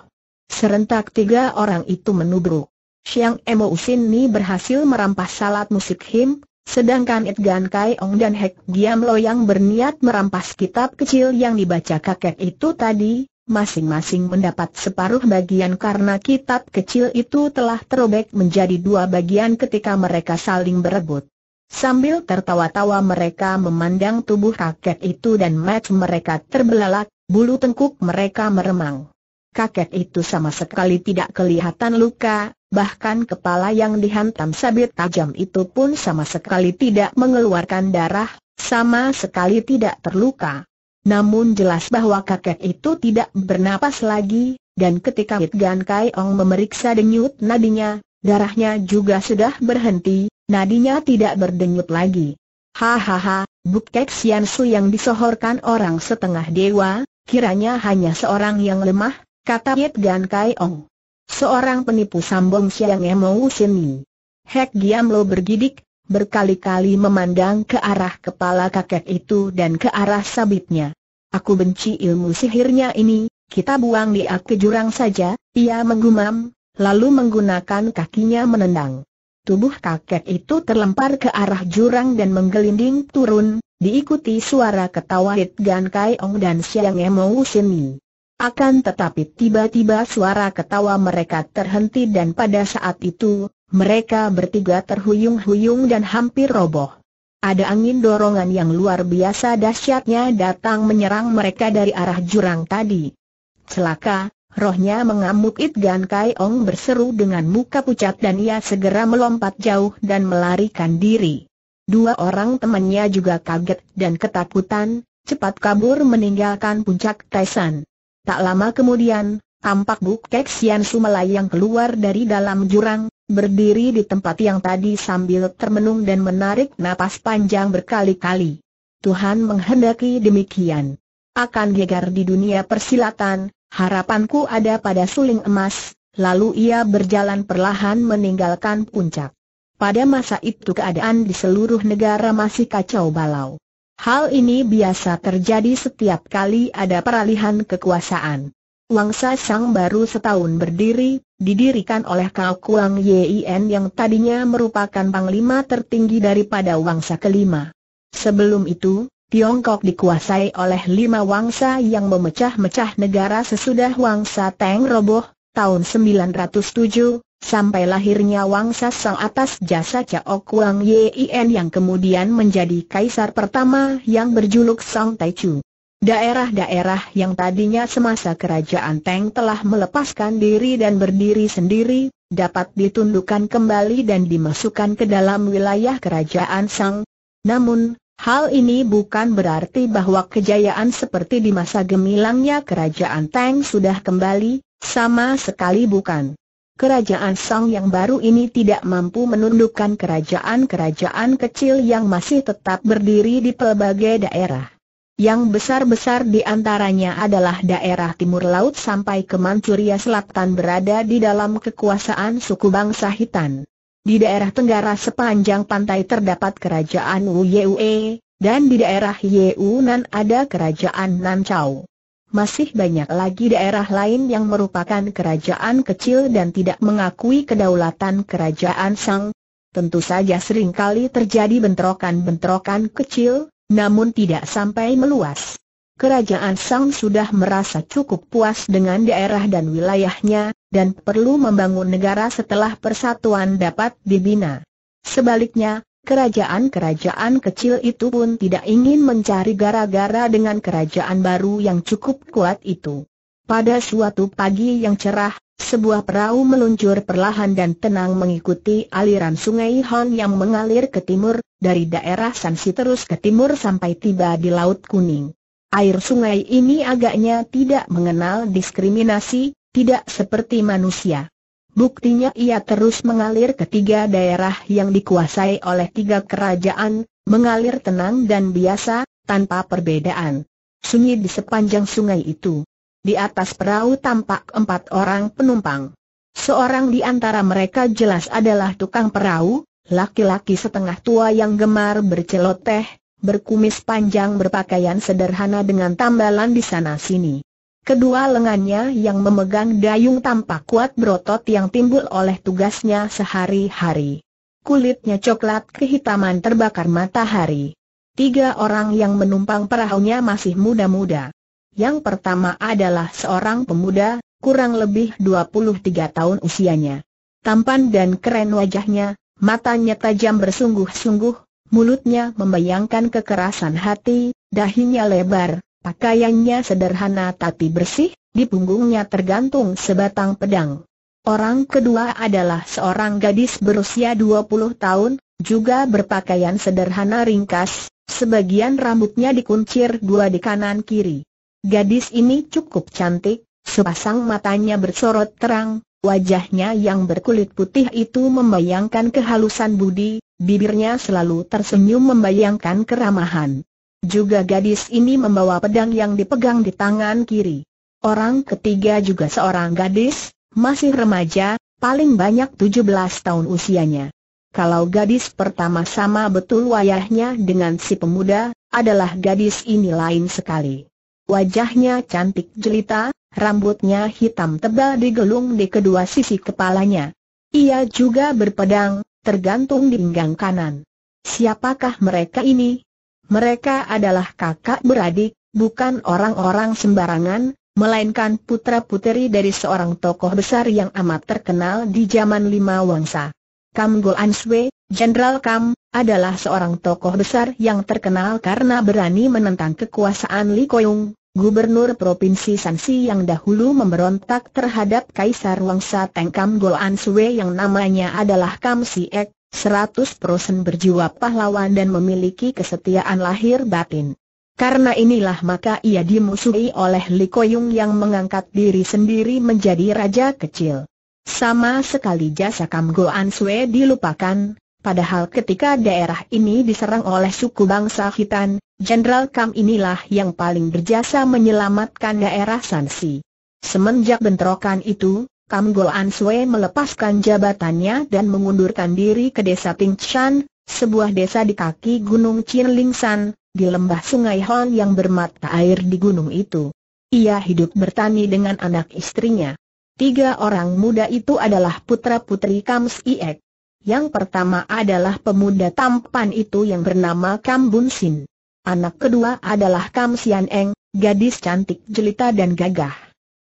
Serentak tiga orang itu menubruk. Siang Emo Usin Ni berhasil merampas salat musik him, sedangkan Edgan Kai Ong dan Hek Giam Lo yang berniat merampas kitab kecil yang dibaca kakek itu tadi, masing-masing mendapat separuh bagian karena kitab kecil itu telah terobek menjadi dua bagian ketika mereka saling berebut. Sambil tertawa-tawa mereka memandang tubuh kakek itu dan match mereka terbelalak, bulu tengkuk mereka meremang. Kakek itu sama sekali tidak kelihatan luka, bahkan kepala yang dihantam sabit tajam itu pun sama sekali tidak mengeluarkan darah, sama sekali tidak terluka. Namun jelas bahwa kakek itu tidak bernapas lagi, dan ketika Hit Gan Kai Ong memeriksa denyut nadinya, darahnya juga sudah berhenti, nadinya tidak berdenyut lagi. Hahaha, Kek Sian Su yang disohorkan orang setengah dewa, kiranya hanya seorang yang lemah, kata Hit Gan Kai Ong. Seorang penipu sambung siang emou sini. Hek Giam Lo bergidik, berkali-kali memandang ke arah kepala kakek itu dan ke arah sabitnya. Aku benci ilmu sihirnya ini, kita buang dia ke jurang saja, ia menggumam, lalu menggunakan kakinya menendang. Tubuh kakek itu terlempar ke arah jurang dan menggelinding turun, diikuti suara ketawa Hit Gan Kai Ong dan Siang Emo Sini. Akan tetapi tiba-tiba suara ketawa mereka terhenti dan pada saat itu, mereka bertiga terhuyung-huyung dan hampir roboh. Ada angin dorongan yang luar biasa dahsyatnya datang menyerang mereka dari arah jurang tadi. Celaka, rohnya mengamuk It Gan Kai Ong berseru dengan muka pucat dan ia segera melompat jauh dan melarikan diri. Dua orang temannya juga kaget dan ketakutan, cepat kabur meninggalkan puncak Taisan. Tak lama kemudian, tampak Bukek Sian Su melayang keluar dari dalam jurang, berdiri di tempat yang tadi sambil termenung dan menarik napas panjang berkali-kali. Tuhan menghendaki demikian. Akan gegar di dunia persilatan, harapanku ada pada suling emas, lalu ia berjalan perlahan meninggalkan puncak. Pada masa itu keadaan di seluruh negara masih kacau balau. Hal ini biasa terjadi setiap kali ada peralihan kekuasaan. Wangsa Sang baru setahun berdiri, didirikan oleh Kau Kuang Yin yang tadinya merupakan panglima tertinggi daripada wangsa kelima. Sebelum itu, Tiongkok dikuasai oleh lima wangsa yang memecah-mecah negara sesudah wangsa Teng roboh, tahun 907, sampai lahirnya wangsa Sang atas jasa Chao Kuang Yin yang kemudian menjadi kaisar pertama yang berjuluk Sang Taichu. Daerah-daerah yang tadinya semasa kerajaan Teng telah melepaskan diri dan berdiri sendiri, dapat ditundukkan kembali dan dimasukkan ke dalam wilayah kerajaan Sang. Namun, hal ini bukan berarti bahwa kejayaan seperti di masa gemilangnya kerajaan Teng sudah kembali, sama sekali bukan. Kerajaan Song yang baru ini tidak mampu menundukkan kerajaan-kerajaan kecil yang masih tetap berdiri di pelbagai daerah. Yang besar-besar di antaranya adalah daerah timur laut sampai ke Manchuria Selatan berada di dalam kekuasaan suku bangsa Hitan. Di daerah tenggara sepanjang pantai terdapat kerajaan Wuyue, dan di daerah Yeunan ada kerajaan Nancau. Masih banyak lagi daerah lain yang merupakan kerajaan kecil dan tidak mengakui kedaulatan kerajaan Sang. Tentu saja seringkali terjadi bentrokan-bentrokan kecil, namun tidak sampai meluas. Kerajaan Sang sudah merasa cukup puas dengan daerah dan wilayahnya, dan perlu membangun negara setelah persatuan dapat dibina. Sebaliknya, kerajaan-kerajaan kecil itu pun tidak ingin mencari gara-gara dengan kerajaan baru yang cukup kuat itu. Pada suatu pagi yang cerah, sebuah perahu meluncur perlahan dan tenang mengikuti aliran sungai Han yang mengalir ke timur, dari daerah Sansi terus ke timur sampai tiba di Laut Kuning. Air sungai ini agaknya tidak mengenal diskriminasi, tidak seperti manusia. Buktinya ia terus mengalir ke tiga daerah yang dikuasai oleh tiga kerajaan, mengalir tenang dan biasa, tanpa perbedaan. Sunyi di sepanjang sungai itu. Di atas perahu tampak empat orang penumpang. Seorang di antara mereka jelas adalah tukang perahu, laki-laki setengah tua yang gemar berceloteh, berkumis panjang berpakaian sederhana dengan tambalan di sana-sini. Kedua lengannya yang memegang dayung tampak kuat berotot yang timbul oleh tugasnya sehari-hari. Kulitnya coklat kehitaman terbakar matahari. Tiga orang yang menumpang perahunya masih muda-muda. Yang pertama adalah seorang pemuda, kurang lebih 23 tahun usianya. Tampan dan keren wajahnya, matanya tajam bersungguh-sungguh, mulutnya membayangkan kekerasan hati, dahinya lebar, pakaiannya sederhana tapi bersih, di punggungnya tergantung sebatang pedang. Orang kedua adalah seorang gadis berusia 20 tahun, juga berpakaian sederhana ringkas, sebagian rambutnya dikuncir dua di kanan kiri. Gadis ini cukup cantik, sepasang matanya bersorot terang, wajahnya yang berkulit putih itu membayangkan kehalusan budi, bibirnya selalu tersenyum membayangkan keramahan. Juga gadis ini membawa pedang yang dipegang di tangan kiri. Orang ketiga juga seorang gadis, masih remaja, paling banyak 17 tahun usianya. Kalau gadis pertama sama betul wayahnya dengan si pemuda, adalah gadis ini lain sekali. Wajahnya cantik jelita, rambutnya hitam tebal digelung di kedua sisi kepalanya. Ia juga berpedang, tergantung di pinggang kanan. Siapakah mereka ini? Mereka adalah kakak beradik, bukan orang-orang sembarangan, melainkan putra-puteri dari seorang tokoh besar yang amat terkenal di zaman Lima Wangsa. Kam Gul Answe, Jenderal Kam, adalah seorang tokoh besar yang terkenal karena berani menentang kekuasaan Li Koyung, Gubernur Provinsi Sansi yang dahulu memberontak terhadap Kaisar Wangsa Tengkam Goan Sue yang namanya adalah Kam Si Ek, 100% berjiwa pahlawan dan memiliki kesetiaan lahir batin. Karena inilah maka ia dimusuhi oleh Li Koyung yang mengangkat diri sendiri menjadi raja kecil. Sama sekali jasa Kam Goan Sue dilupakan, padahal ketika daerah ini diserang oleh suku bangsa Khitan, Jenderal Kam inilah yang paling berjasa menyelamatkan daerah Sansi. Semenjak bentrokan itu, Kam Gol An Sue melepaskan jabatannya dan mengundurkan diri ke desa Pingshan, sebuah desa di kaki Gunung San, di lembah sungai Hon yang bermata air di gunung itu. Ia hidup bertani dengan anak istrinya. Tiga orang muda itu adalah putra-putri Kams Iek. Yang pertama adalah pemuda tampan itu yang bernama Kam Bun Sin. Anak kedua adalah Kam Sian Eng, gadis cantik jelita dan gagah.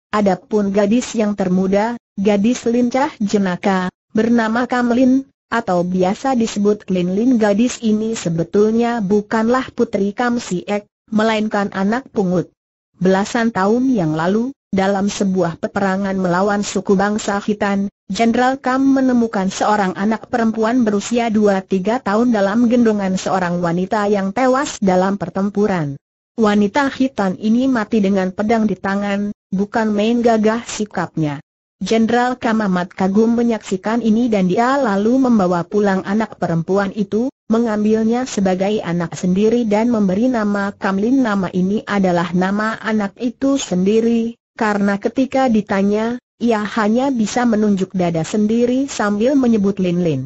Adapun gadis yang termuda, gadis lincah jenaka, bernama Kam Lin, atau biasa disebut Lin Lin gadis ini sebetulnya bukanlah putri Kam Ek, melainkan anak pungut. Belasan tahun yang lalu, dalam sebuah peperangan melawan suku bangsa Hitan, Jenderal Kam menemukan seorang anak perempuan berusia 2-3 tahun dalam gendongan seorang wanita yang tewas dalam pertempuran. Wanita Hitan ini mati dengan pedang di tangan, bukan main gagah sikapnya. Jenderal Kam amat kagum menyaksikan ini dan dia lalu membawa pulang anak perempuan itu, mengambilnya sebagai anak sendiri dan memberi nama Kamlin. Nama ini adalah nama anak itu sendiri, karena ketika ditanya, ia hanya bisa menunjuk dada sendiri sambil menyebut Lin Lin.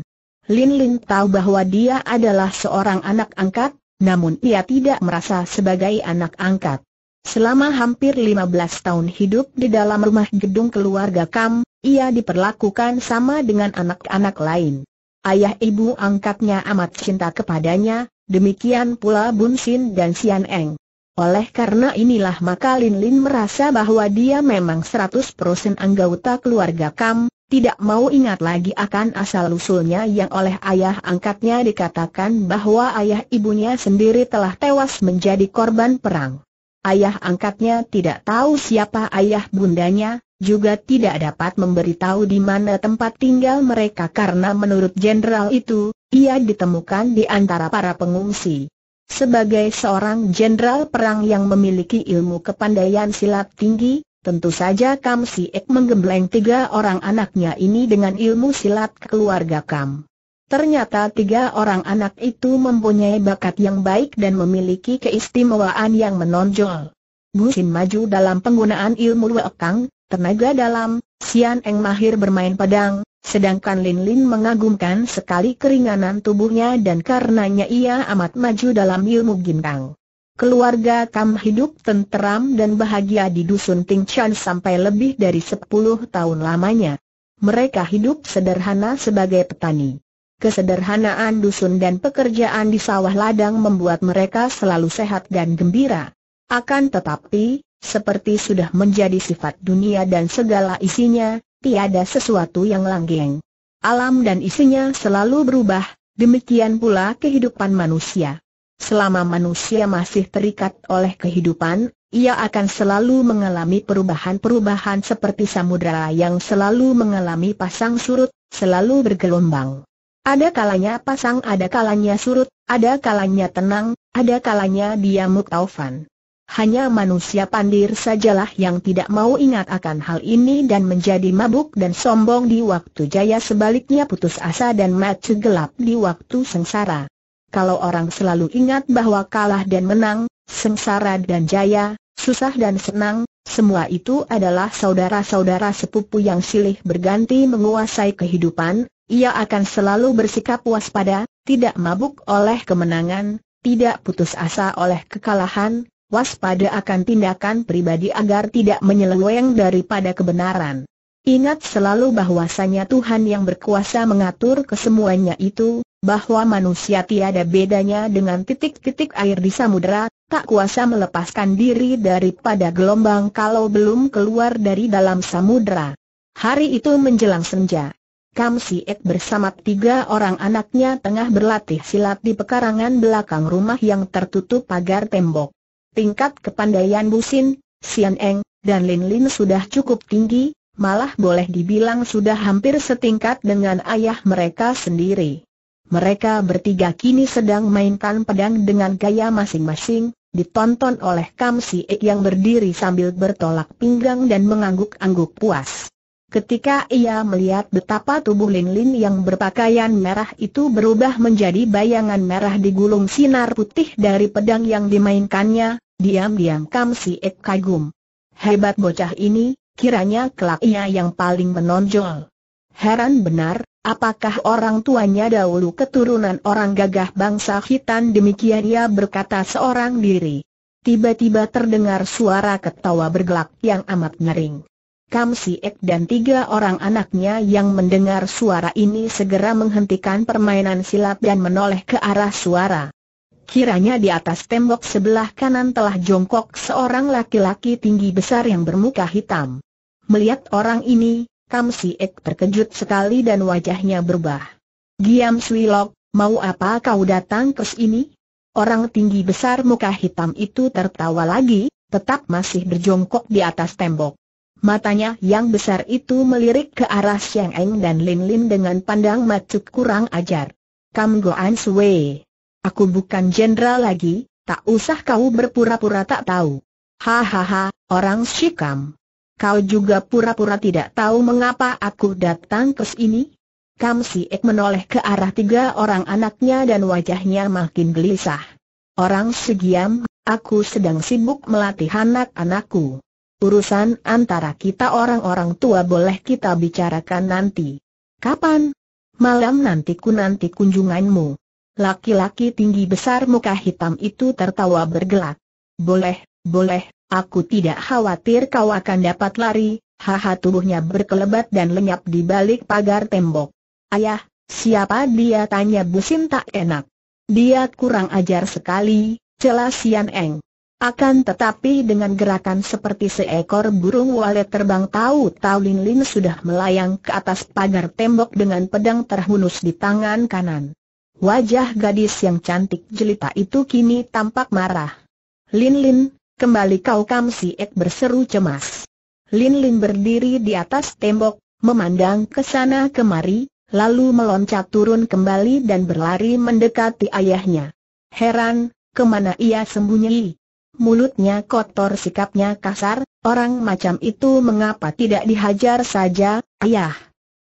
Lin Lin tahu bahwa dia adalah seorang anak angkat, namun ia tidak merasa sebagai anak angkat. Selama hampir 15 tahun hidup di dalam rumah gedung keluarga Kam, ia diperlakukan sama dengan anak-anak lain. Ayah ibu angkatnya amat cinta kepadanya, demikian pula Bun Sin dan Sian Eng. Oleh karena inilah maka Lin Lin merasa bahwa dia memang 100% anggota keluarga Kam, tidak mau ingat lagi akan asal-usulnya yang oleh ayah angkatnya dikatakan bahwa ayah ibunya sendiri telah tewas menjadi korban perang. Ayah angkatnya tidak tahu siapa ayah bundanya, juga tidak dapat memberitahu di mana tempat tinggal mereka karena menurut jenderal itu, ia ditemukan di antara para pengungsi. Sebagai seorang jenderal perang yang memiliki ilmu kepandaian silat tinggi, tentu saja Kam Siek menggembleng tiga orang anaknya ini dengan ilmu silat keluarga Kam. Ternyata tiga orang anak itu mempunyai bakat yang baik dan memiliki keistimewaan yang menonjol. Busin maju dalam penggunaan ilmu wekang, tenaga dalam, Sian Eng mahir bermain pedang, sedangkan Lin Lin mengagumkan sekali keringanan tubuhnya dan karenanya ia amat maju dalam ilmu gintang. Keluarga Kam hidup tenteram dan bahagia di dusun Ting Chan sampai lebih dari 10 tahun lamanya. Mereka hidup sederhana sebagai petani. Kesederhanaan dusun dan pekerjaan di sawah ladang membuat mereka selalu sehat dan gembira. Akan tetapi, seperti sudah menjadi sifat dunia dan segala isinya, tiada sesuatu yang langgeng. Alam dan isinya selalu berubah, demikian pula kehidupan manusia. Selama manusia masih terikat oleh kehidupan, ia akan selalu mengalami perubahan-perubahan seperti samudera yang selalu mengalami pasang surut, selalu bergelombang. Ada kalanya pasang, ada kalanya surut, ada kalanya tenang, ada kalanya diamuk taufan. Hanya manusia pandir sajalah yang tidak mau ingat akan hal ini dan menjadi mabuk dan sombong di waktu jaya sebaliknya putus asa dan mati gelap di waktu sengsara. Kalau orang selalu ingat bahwa kalah dan menang, sengsara dan jaya, susah dan senang, semua itu adalah saudara-saudara sepupu yang silih berganti menguasai kehidupan, ia akan selalu bersikap waspada, tidak mabuk oleh kemenangan, tidak putus asa oleh kekalahan, waspada akan tindakan pribadi agar tidak menyeleweng daripada kebenaran. Ingat selalu bahwasanya Tuhan yang berkuasa mengatur kesemuanya itu, bahwa manusia tiada bedanya dengan titik-titik air di samudera, tak kuasa melepaskan diri daripada gelombang kalau belum keluar dari dalam samudera. Hari itu menjelang senja. Kam Ek bersama tiga orang anaknya tengah berlatih silat di pekarangan belakang rumah yang tertutup pagar tembok. Tingkat kepandaian Busin, Sian Eng, dan Lin Lin sudah cukup tinggi, malah boleh dibilang sudah hampir setingkat dengan ayah mereka sendiri. Mereka bertiga kini sedang mainkan pedang dengan gaya masing-masing, ditonton oleh Kam Ek yang berdiri sambil bertolak pinggang dan mengangguk-angguk puas. Ketika ia melihat betapa tubuh Lin Lin yang berpakaian merah itu berubah menjadi bayangan merah di gulung sinar putih dari pedang yang dimainkannya, diam-diam Kam Si Ek kagum. Hebat bocah ini, kiranya kelak ia yang paling menonjol. Heran benar, apakah orang tuanya dahulu keturunan orang gagah bangsa hitam demikian ia berkata seorang diri. Tiba-tiba terdengar suara ketawa bergelak yang amat nyering. Kam Siek dan tiga orang anaknya yang mendengar suara ini segera menghentikan permainan silat dan menoleh ke arah suara. Kiranya di atas tembok sebelah kanan telah jongkok seorang laki-laki tinggi besar yang bermuka hitam. Melihat orang ini, Kam Siek terkejut sekali dan wajahnya berubah. Giam Swilok, mau apa kau datang ke sini? Orang tinggi besar muka hitam itu tertawa lagi, tetap masih berjongkok di atas tembok. Matanya yang besar itu melirik ke arah Xiang Eng dan Lin Lin dengan pandang macuk kurang ajar. Kam An Sui. Aku bukan jenderal lagi, tak usah kau berpura-pura tak tahu. Hahaha, orang Shikam. Kau juga pura-pura tidak tahu mengapa aku datang ke sini? Kam Si Ek menoleh ke arah tiga orang anaknya dan wajahnya makin gelisah. Orang segiam, aku sedang sibuk melatih anak-anakku. Urusan antara kita orang-orang tua boleh kita bicarakan nanti. Kapan? Malam nanti ku nanti kunjunganmu. Laki-laki tinggi besar muka hitam itu tertawa bergelak. Boleh, boleh, aku tidak khawatir kau akan dapat lari, haha tubuhnya berkelebat dan lenyap di balik pagar tembok. Ayah, siapa dia tanya Busin tak enak. Dia kurang ajar sekali, jelas sian Eng. Akan tetapi dengan gerakan seperti seekor burung walet terbang tahu-tahu Lin Lin sudah melayang ke atas pagar tembok dengan pedang terhunus di tangan kanan. Wajah gadis yang cantik jelita itu kini tampak marah. Lin Lin, kembali kau Kam Si Ek berseru cemas. Lin Lin berdiri di atas tembok, memandang ke sana kemari, lalu meloncat turun kembali dan berlari mendekati ayahnya. Heran, kemana ia sembunyi? mulutnya kotor sikapnya kasar, orang macam itu mengapa tidak dihajar saja, ayah?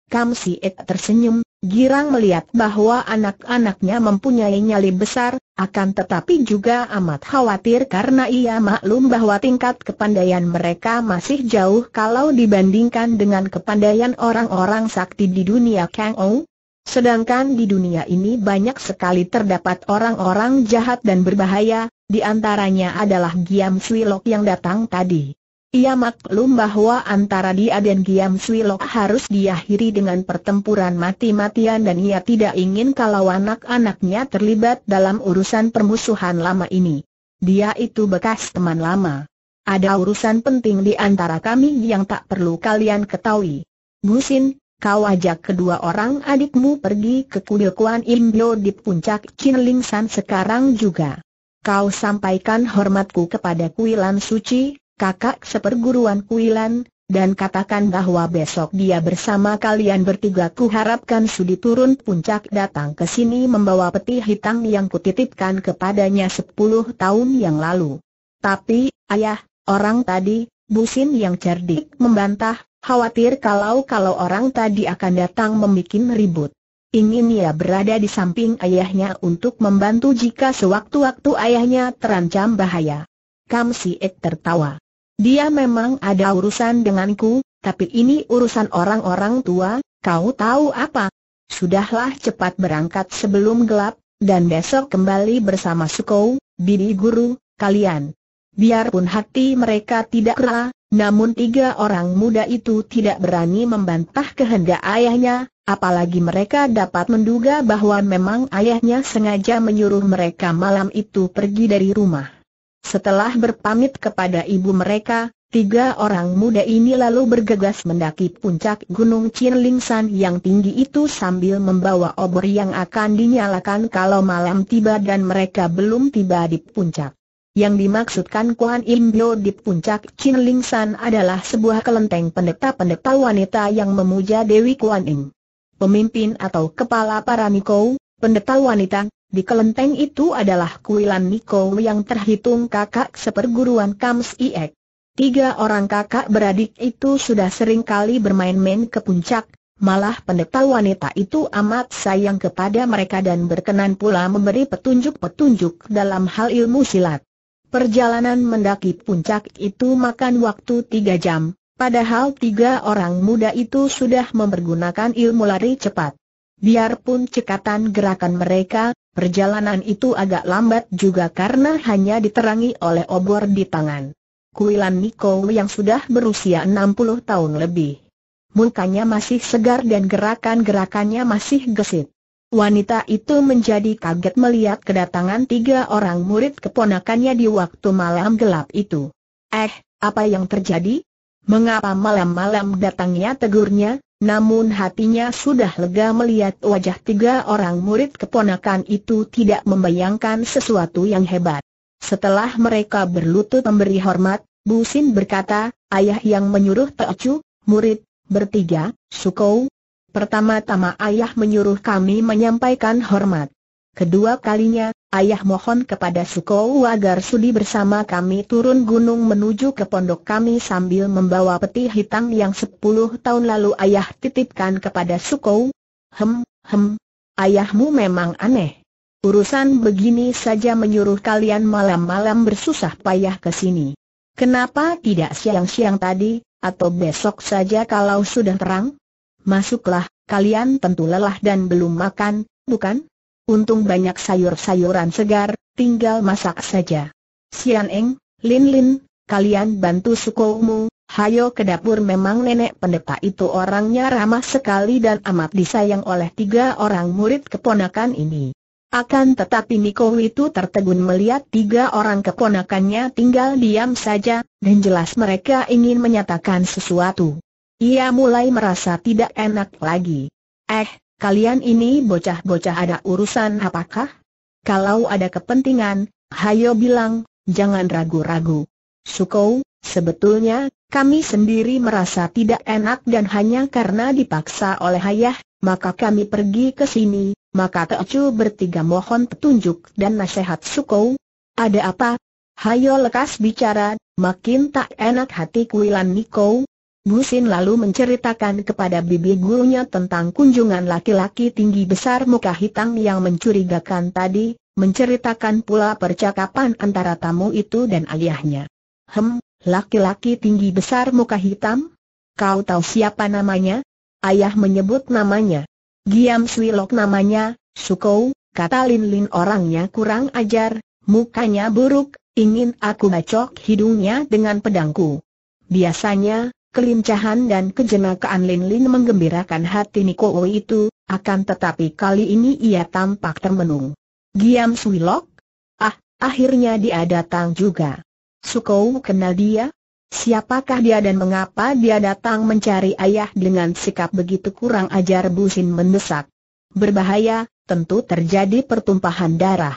Kam Si Ek tersenyum, girang melihat bahwa anak-anaknya mempunyai nyali besar, akan tetapi juga amat khawatir karena ia maklum bahwa tingkat kepandaian mereka masih jauh kalau dibandingkan dengan kepandaian orang-orang sakti di dunia Kang Ou, Sedangkan di dunia ini banyak sekali terdapat orang-orang jahat dan berbahaya, di antaranya adalah Giam Swilok yang datang tadi. Ia maklum bahwa antara dia dan Giam Swilok harus diakhiri dengan pertempuran mati-matian dan ia tidak ingin kalau anak-anaknya terlibat dalam urusan permusuhan lama ini. Dia itu bekas teman lama. Ada urusan penting di antara kami yang tak perlu kalian ketahui. Gusin, Kau ajak kedua orang adikmu pergi ke kuil Kuan Im di puncak Chinling San sekarang juga kau sampaikan hormatku kepada Kuilan Suci, kakak seperguruan Kuilan, dan katakan bahwa besok dia bersama kalian bertiga ku harapkan Sudi turun puncak datang ke sini membawa peti hitam yang kutitipkan kepadanya sepuluh tahun yang lalu. Tapi, ayah, orang tadi, Busin yang cerdik membantah, khawatir kalau-kalau orang tadi akan datang membuat ribut. Ingin ia berada di samping ayahnya untuk membantu jika sewaktu-waktu ayahnya terancam bahaya. Kam Ek tertawa. Dia memang ada urusan denganku, tapi ini urusan orang-orang tua, kau tahu apa? Sudahlah cepat berangkat sebelum gelap, dan besok kembali bersama Sukou, Bibi Guru, kalian. Biarpun hati mereka tidak rela, namun tiga orang muda itu tidak berani membantah kehendak ayahnya, apalagi mereka dapat menduga bahwa memang ayahnya sengaja menyuruh mereka malam itu pergi dari rumah. Setelah berpamit kepada ibu mereka, tiga orang muda ini lalu bergegas mendaki puncak Gunung Chinlingsan yang tinggi itu sambil membawa obor yang akan dinyalakan kalau malam tiba dan mereka belum tiba di puncak. Yang dimaksudkan Kuan Im Bio di puncak Chin Ling San adalah sebuah kelenteng pendeta-pendeta wanita yang memuja Dewi Kuan Im. Pemimpin atau kepala para Niko, pendeta wanita, di kelenteng itu adalah kuilan Niko yang terhitung kakak seperguruan Kams Iek. Tiga orang kakak beradik itu sudah sering kali bermain-main ke puncak, Malah pendeta wanita itu amat sayang kepada mereka dan berkenan pula memberi petunjuk-petunjuk dalam hal ilmu silat. Perjalanan mendaki puncak itu makan waktu tiga jam, padahal tiga orang muda itu sudah mempergunakan ilmu lari cepat. Biarpun cekatan gerakan mereka, perjalanan itu agak lambat juga karena hanya diterangi oleh obor di tangan. Kuilan Niko yang sudah berusia 60 tahun lebih. Mukanya masih segar dan gerakan-gerakannya masih gesit. Wanita itu menjadi kaget melihat kedatangan tiga orang murid keponakannya di waktu malam gelap itu. Eh, apa yang terjadi? Mengapa malam-malam datangnya tegurnya? Namun hatinya sudah lega melihat wajah tiga orang murid keponakan itu tidak membayangkan sesuatu yang hebat. Setelah mereka berlutut memberi hormat, Busin berkata, ayah yang menyuruh Teocu, murid, bertiga, Sukou, Pertama-tama ayah menyuruh kami menyampaikan hormat. Kedua kalinya, ayah mohon kepada Sukou agar sudi bersama kami turun gunung menuju ke pondok kami sambil membawa peti hitam yang sepuluh tahun lalu ayah titipkan kepada Sukou. Hem, hem, ayahmu memang aneh. Urusan begini saja menyuruh kalian malam-malam bersusah payah ke sini. Kenapa tidak siang-siang tadi, atau besok saja kalau sudah terang? Masuklah, kalian tentu lelah dan belum makan, bukan? Untung banyak sayur-sayuran segar, tinggal masak saja. Sian Eng, Lin Lin, kalian bantu sukumu, hayo ke dapur memang nenek pendeta itu orangnya ramah sekali dan amat disayang oleh tiga orang murid keponakan ini. Akan tetapi Niko itu tertegun melihat tiga orang keponakannya tinggal diam saja, dan jelas mereka ingin menyatakan sesuatu. Ia mulai merasa tidak enak lagi. Eh, kalian ini bocah-bocah ada urusan apakah? Kalau ada kepentingan, hayo bilang, jangan ragu-ragu. Suko, sebetulnya, kami sendiri merasa tidak enak dan hanya karena dipaksa oleh ayah, maka kami pergi ke sini, maka Teocu bertiga mohon petunjuk dan nasihat Suko. Ada apa? Hayo lekas bicara, makin tak enak hati Kuilan Niko, Busin lalu menceritakan kepada bibi gurunya tentang kunjungan laki-laki tinggi besar muka hitam yang mencurigakan tadi, menceritakan pula percakapan antara tamu itu dan ayahnya. Hem, laki-laki tinggi besar muka hitam? Kau tahu siapa namanya? Ayah menyebut namanya. Giam Swilok namanya, Sukou, kata Lin Lin orangnya kurang ajar, mukanya buruk, ingin aku bacok hidungnya dengan pedangku. Biasanya, Kelincahan dan kejenakaan Lin Lin menggembirakan hati Niko itu, akan tetapi kali ini ia tampak termenung. Giam Swilok? Ah, akhirnya dia datang juga. Sukou kenal dia? Siapakah dia dan mengapa dia datang mencari ayah dengan sikap begitu kurang ajar Busin mendesak? Berbahaya, tentu terjadi pertumpahan darah.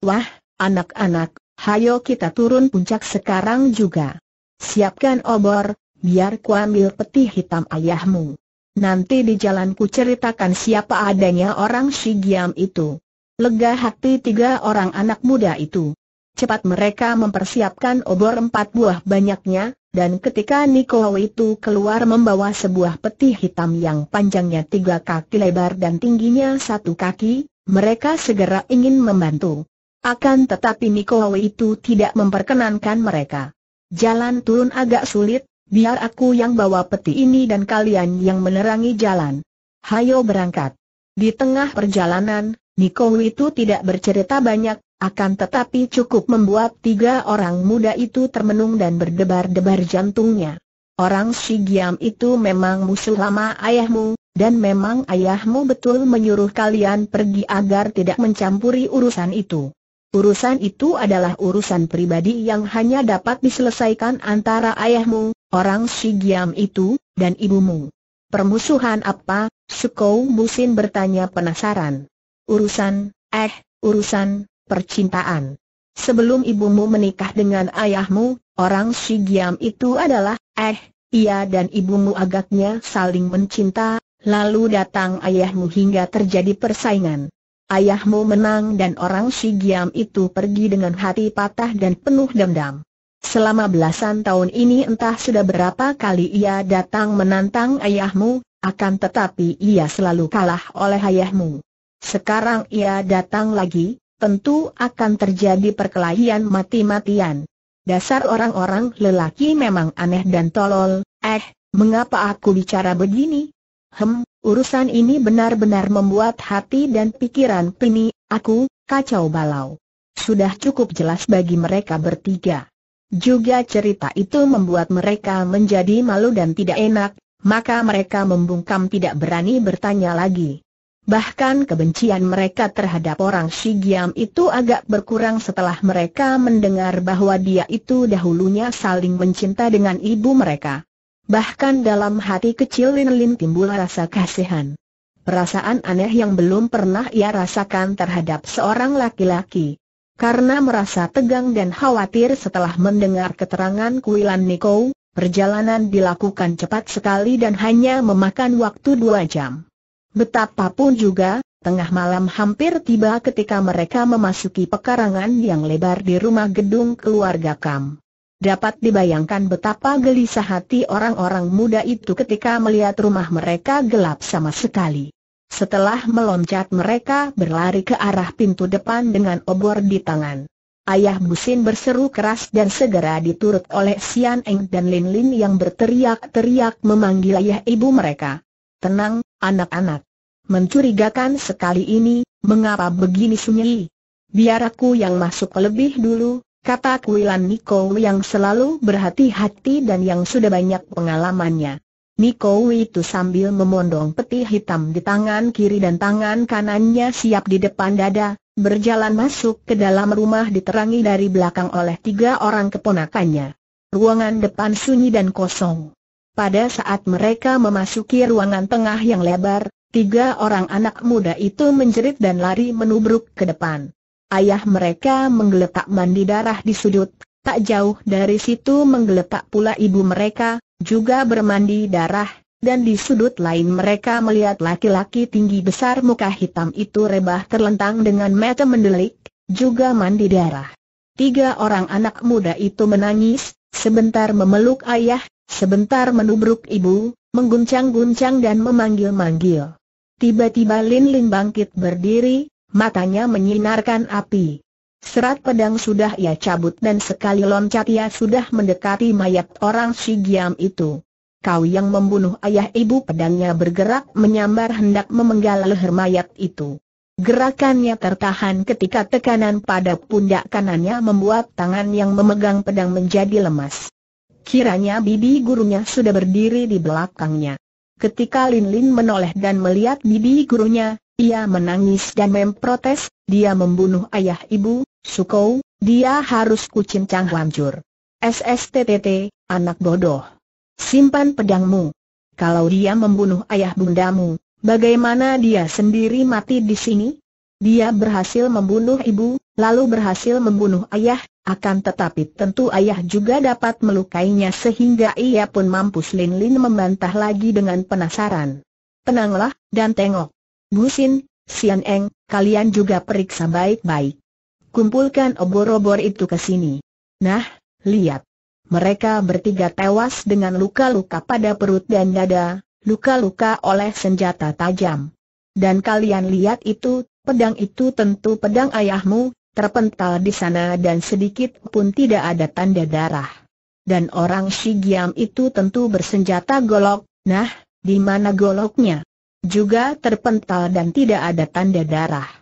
Wah, anak-anak, hayo kita turun puncak sekarang juga. Siapkan obor, biar kuambil peti hitam ayahmu. Nanti di jalan ku ceritakan siapa adanya orang Shigiam itu. Lega hati tiga orang anak muda itu. Cepat mereka mempersiapkan obor empat buah banyaknya, dan ketika Niko itu keluar membawa sebuah peti hitam yang panjangnya tiga kaki lebar dan tingginya satu kaki, mereka segera ingin membantu. Akan tetapi Niko itu tidak memperkenankan mereka. Jalan turun agak sulit, Biar aku yang bawa peti ini dan kalian yang menerangi jalan. Hayo berangkat. Di tengah perjalanan, Niko itu tidak bercerita banyak, akan tetapi cukup membuat tiga orang muda itu termenung dan berdebar-debar jantungnya. Orang Shigiam itu memang musuh lama ayahmu, dan memang ayahmu betul menyuruh kalian pergi agar tidak mencampuri urusan itu. Urusan itu adalah urusan pribadi yang hanya dapat diselesaikan antara ayahmu, orang si Giam itu, dan ibumu. Permusuhan apa? Sukou Musin bertanya penasaran. Urusan, eh, urusan, percintaan. Sebelum ibumu menikah dengan ayahmu, orang si Giam itu adalah, eh, ia dan ibumu agaknya saling mencinta, lalu datang ayahmu hingga terjadi persaingan. Ayahmu menang dan orang si Giam itu pergi dengan hati patah dan penuh dendam. Selama belasan tahun ini entah sudah berapa kali ia datang menantang ayahmu, akan tetapi ia selalu kalah oleh ayahmu. Sekarang ia datang lagi, tentu akan terjadi perkelahian mati-matian. Dasar orang-orang lelaki memang aneh dan tolol, eh, mengapa aku bicara begini? Hem, urusan ini benar-benar membuat hati dan pikiran Pini, aku, kacau balau. Sudah cukup jelas bagi mereka bertiga. Juga cerita itu membuat mereka menjadi malu dan tidak enak, maka mereka membungkam tidak berani bertanya lagi. Bahkan kebencian mereka terhadap orang Shigiam itu agak berkurang setelah mereka mendengar bahwa dia itu dahulunya saling mencinta dengan ibu mereka. Bahkan dalam hati kecil Lin Lin timbul rasa kasihan. Perasaan aneh yang belum pernah ia rasakan terhadap seorang laki-laki. Karena merasa tegang dan khawatir setelah mendengar keterangan Kuilan Niko, perjalanan dilakukan cepat sekali dan hanya memakan waktu dua jam. Betapapun juga, tengah malam hampir tiba ketika mereka memasuki pekarangan yang lebar di rumah gedung keluarga Kam. Dapat dibayangkan betapa gelisah hati orang-orang muda itu ketika melihat rumah mereka gelap sama sekali. Setelah meloncat mereka berlari ke arah pintu depan dengan obor di tangan. Ayah Busin berseru keras dan segera diturut oleh Sian Eng dan Lin Lin yang berteriak-teriak memanggil ayah ibu mereka. Tenang, anak-anak. Mencurigakan sekali ini, mengapa begini sunyi? Biar aku yang masuk lebih dulu, kata Kuilan Niko yang selalu berhati-hati dan yang sudah banyak pengalamannya. Niko itu sambil memondong peti hitam di tangan kiri dan tangan kanannya siap di depan dada, berjalan masuk ke dalam rumah diterangi dari belakang oleh tiga orang keponakannya. Ruangan depan sunyi dan kosong. Pada saat mereka memasuki ruangan tengah yang lebar, tiga orang anak muda itu menjerit dan lari menubruk ke depan. Ayah mereka menggeletak mandi darah di sudut, tak jauh dari situ menggeletak pula ibu mereka, juga bermandi darah, dan di sudut lain mereka melihat laki-laki tinggi besar muka hitam itu rebah terlentang dengan mata mendelik, juga mandi darah. Tiga orang anak muda itu menangis, sebentar memeluk ayah, sebentar menubruk ibu, mengguncang-guncang dan memanggil-manggil. Tiba-tiba Lin Lin bangkit berdiri, matanya menyinarkan api. Serat pedang sudah ia cabut dan sekali loncat ia sudah mendekati mayat orang si Giam itu. Kau yang membunuh ayah ibu pedangnya bergerak menyambar hendak memenggal leher mayat itu. Gerakannya tertahan ketika tekanan pada pundak kanannya membuat tangan yang memegang pedang menjadi lemas. Kiranya bibi gurunya sudah berdiri di belakangnya. Ketika Lin Lin menoleh dan melihat bibi gurunya, ia menangis dan memprotes, dia membunuh ayah ibu, Sukou, dia harus kucincang hancur. SSTTT, anak bodoh. Simpan pedangmu. Kalau dia membunuh ayah bundamu, bagaimana dia sendiri mati di sini? Dia berhasil membunuh ibu, lalu berhasil membunuh ayah, akan tetapi tentu ayah juga dapat melukainya sehingga ia pun mampus Lin Lin membantah lagi dengan penasaran. Tenanglah, dan tengok. Gusin, Sian Eng, kalian juga periksa baik-baik kumpulkan obor-obor itu ke sini. Nah, lihat. Mereka bertiga tewas dengan luka-luka pada perut dan dada, luka-luka oleh senjata tajam. Dan kalian lihat itu, pedang itu tentu pedang ayahmu, terpental di sana dan sedikit pun tidak ada tanda darah. Dan orang Shigiam itu tentu bersenjata golok, nah, di mana goloknya? Juga terpental dan tidak ada tanda darah.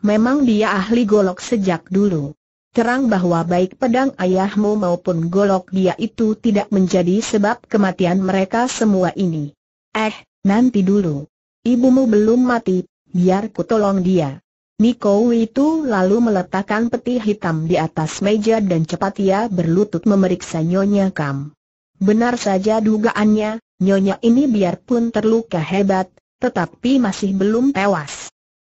Memang dia ahli golok sejak dulu. Terang bahwa baik pedang ayahmu maupun golok dia itu tidak menjadi sebab kematian mereka semua ini. Eh, nanti dulu. Ibumu belum mati, biar ku tolong dia. Niko itu lalu meletakkan peti hitam di atas meja dan cepat ia berlutut memeriksa Nyonya Kam. Benar saja dugaannya, Nyonya ini biarpun terluka hebat, tetapi masih belum tewas.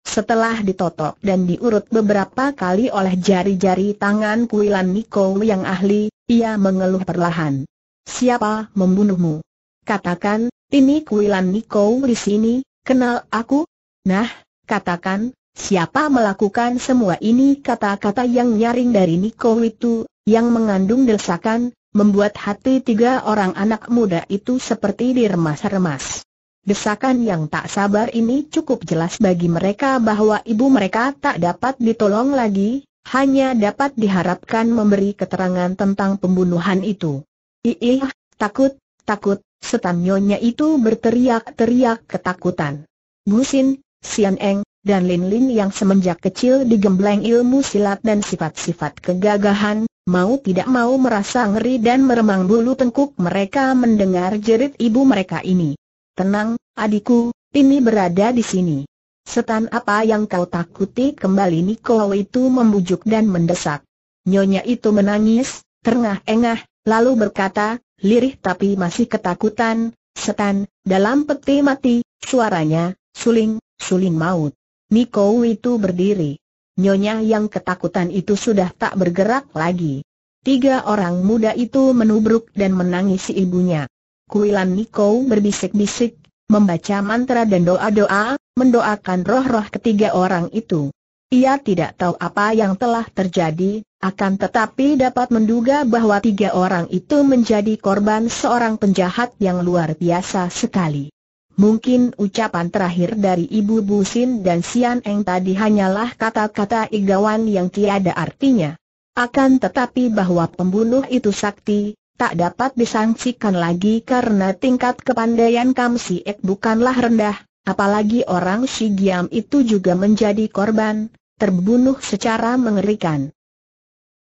Setelah ditotok dan diurut beberapa kali oleh jari-jari tangan kuilan Niko yang ahli, ia mengeluh perlahan. Siapa membunuhmu? Katakan, ini kuilan Niko di sini, kenal aku? Nah, katakan, siapa melakukan semua ini kata-kata yang nyaring dari Niko itu, yang mengandung desakan, membuat hati tiga orang anak muda itu seperti diremas-remas. Desakan yang tak sabar ini cukup jelas bagi mereka bahwa ibu mereka tak dapat ditolong lagi, hanya dapat diharapkan memberi keterangan tentang pembunuhan itu. Iih, takut, takut, setan nyonya itu berteriak-teriak ketakutan. Gusin, Sian Eng, dan Lin Lin yang semenjak kecil digembleng ilmu silat dan sifat-sifat kegagahan, mau tidak mau merasa ngeri dan meremang bulu tengkuk mereka mendengar jerit ibu mereka ini. Tenang, adikku, ini berada di sini. Setan apa yang kau takuti kembali Niko itu membujuk dan mendesak. Nyonya itu menangis, terengah-engah, lalu berkata, lirih tapi masih ketakutan, setan, dalam peti mati, suaranya, suling, suling maut. Niko itu berdiri. Nyonya yang ketakutan itu sudah tak bergerak lagi. Tiga orang muda itu menubruk dan menangisi ibunya. Kuilan Niko berbisik-bisik, membaca mantra dan doa-doa, mendoakan roh-roh ketiga orang itu. Ia tidak tahu apa yang telah terjadi, akan tetapi dapat menduga bahwa tiga orang itu menjadi korban seorang penjahat yang luar biasa sekali. Mungkin ucapan terakhir dari Ibu Busin dan Sian Eng tadi hanyalah kata-kata igawan yang tiada artinya. Akan tetapi bahwa pembunuh itu sakti, tak dapat disangsikan lagi karena tingkat kepandaian Kam Si Ek bukanlah rendah, apalagi orang Shigiam itu juga menjadi korban, terbunuh secara mengerikan.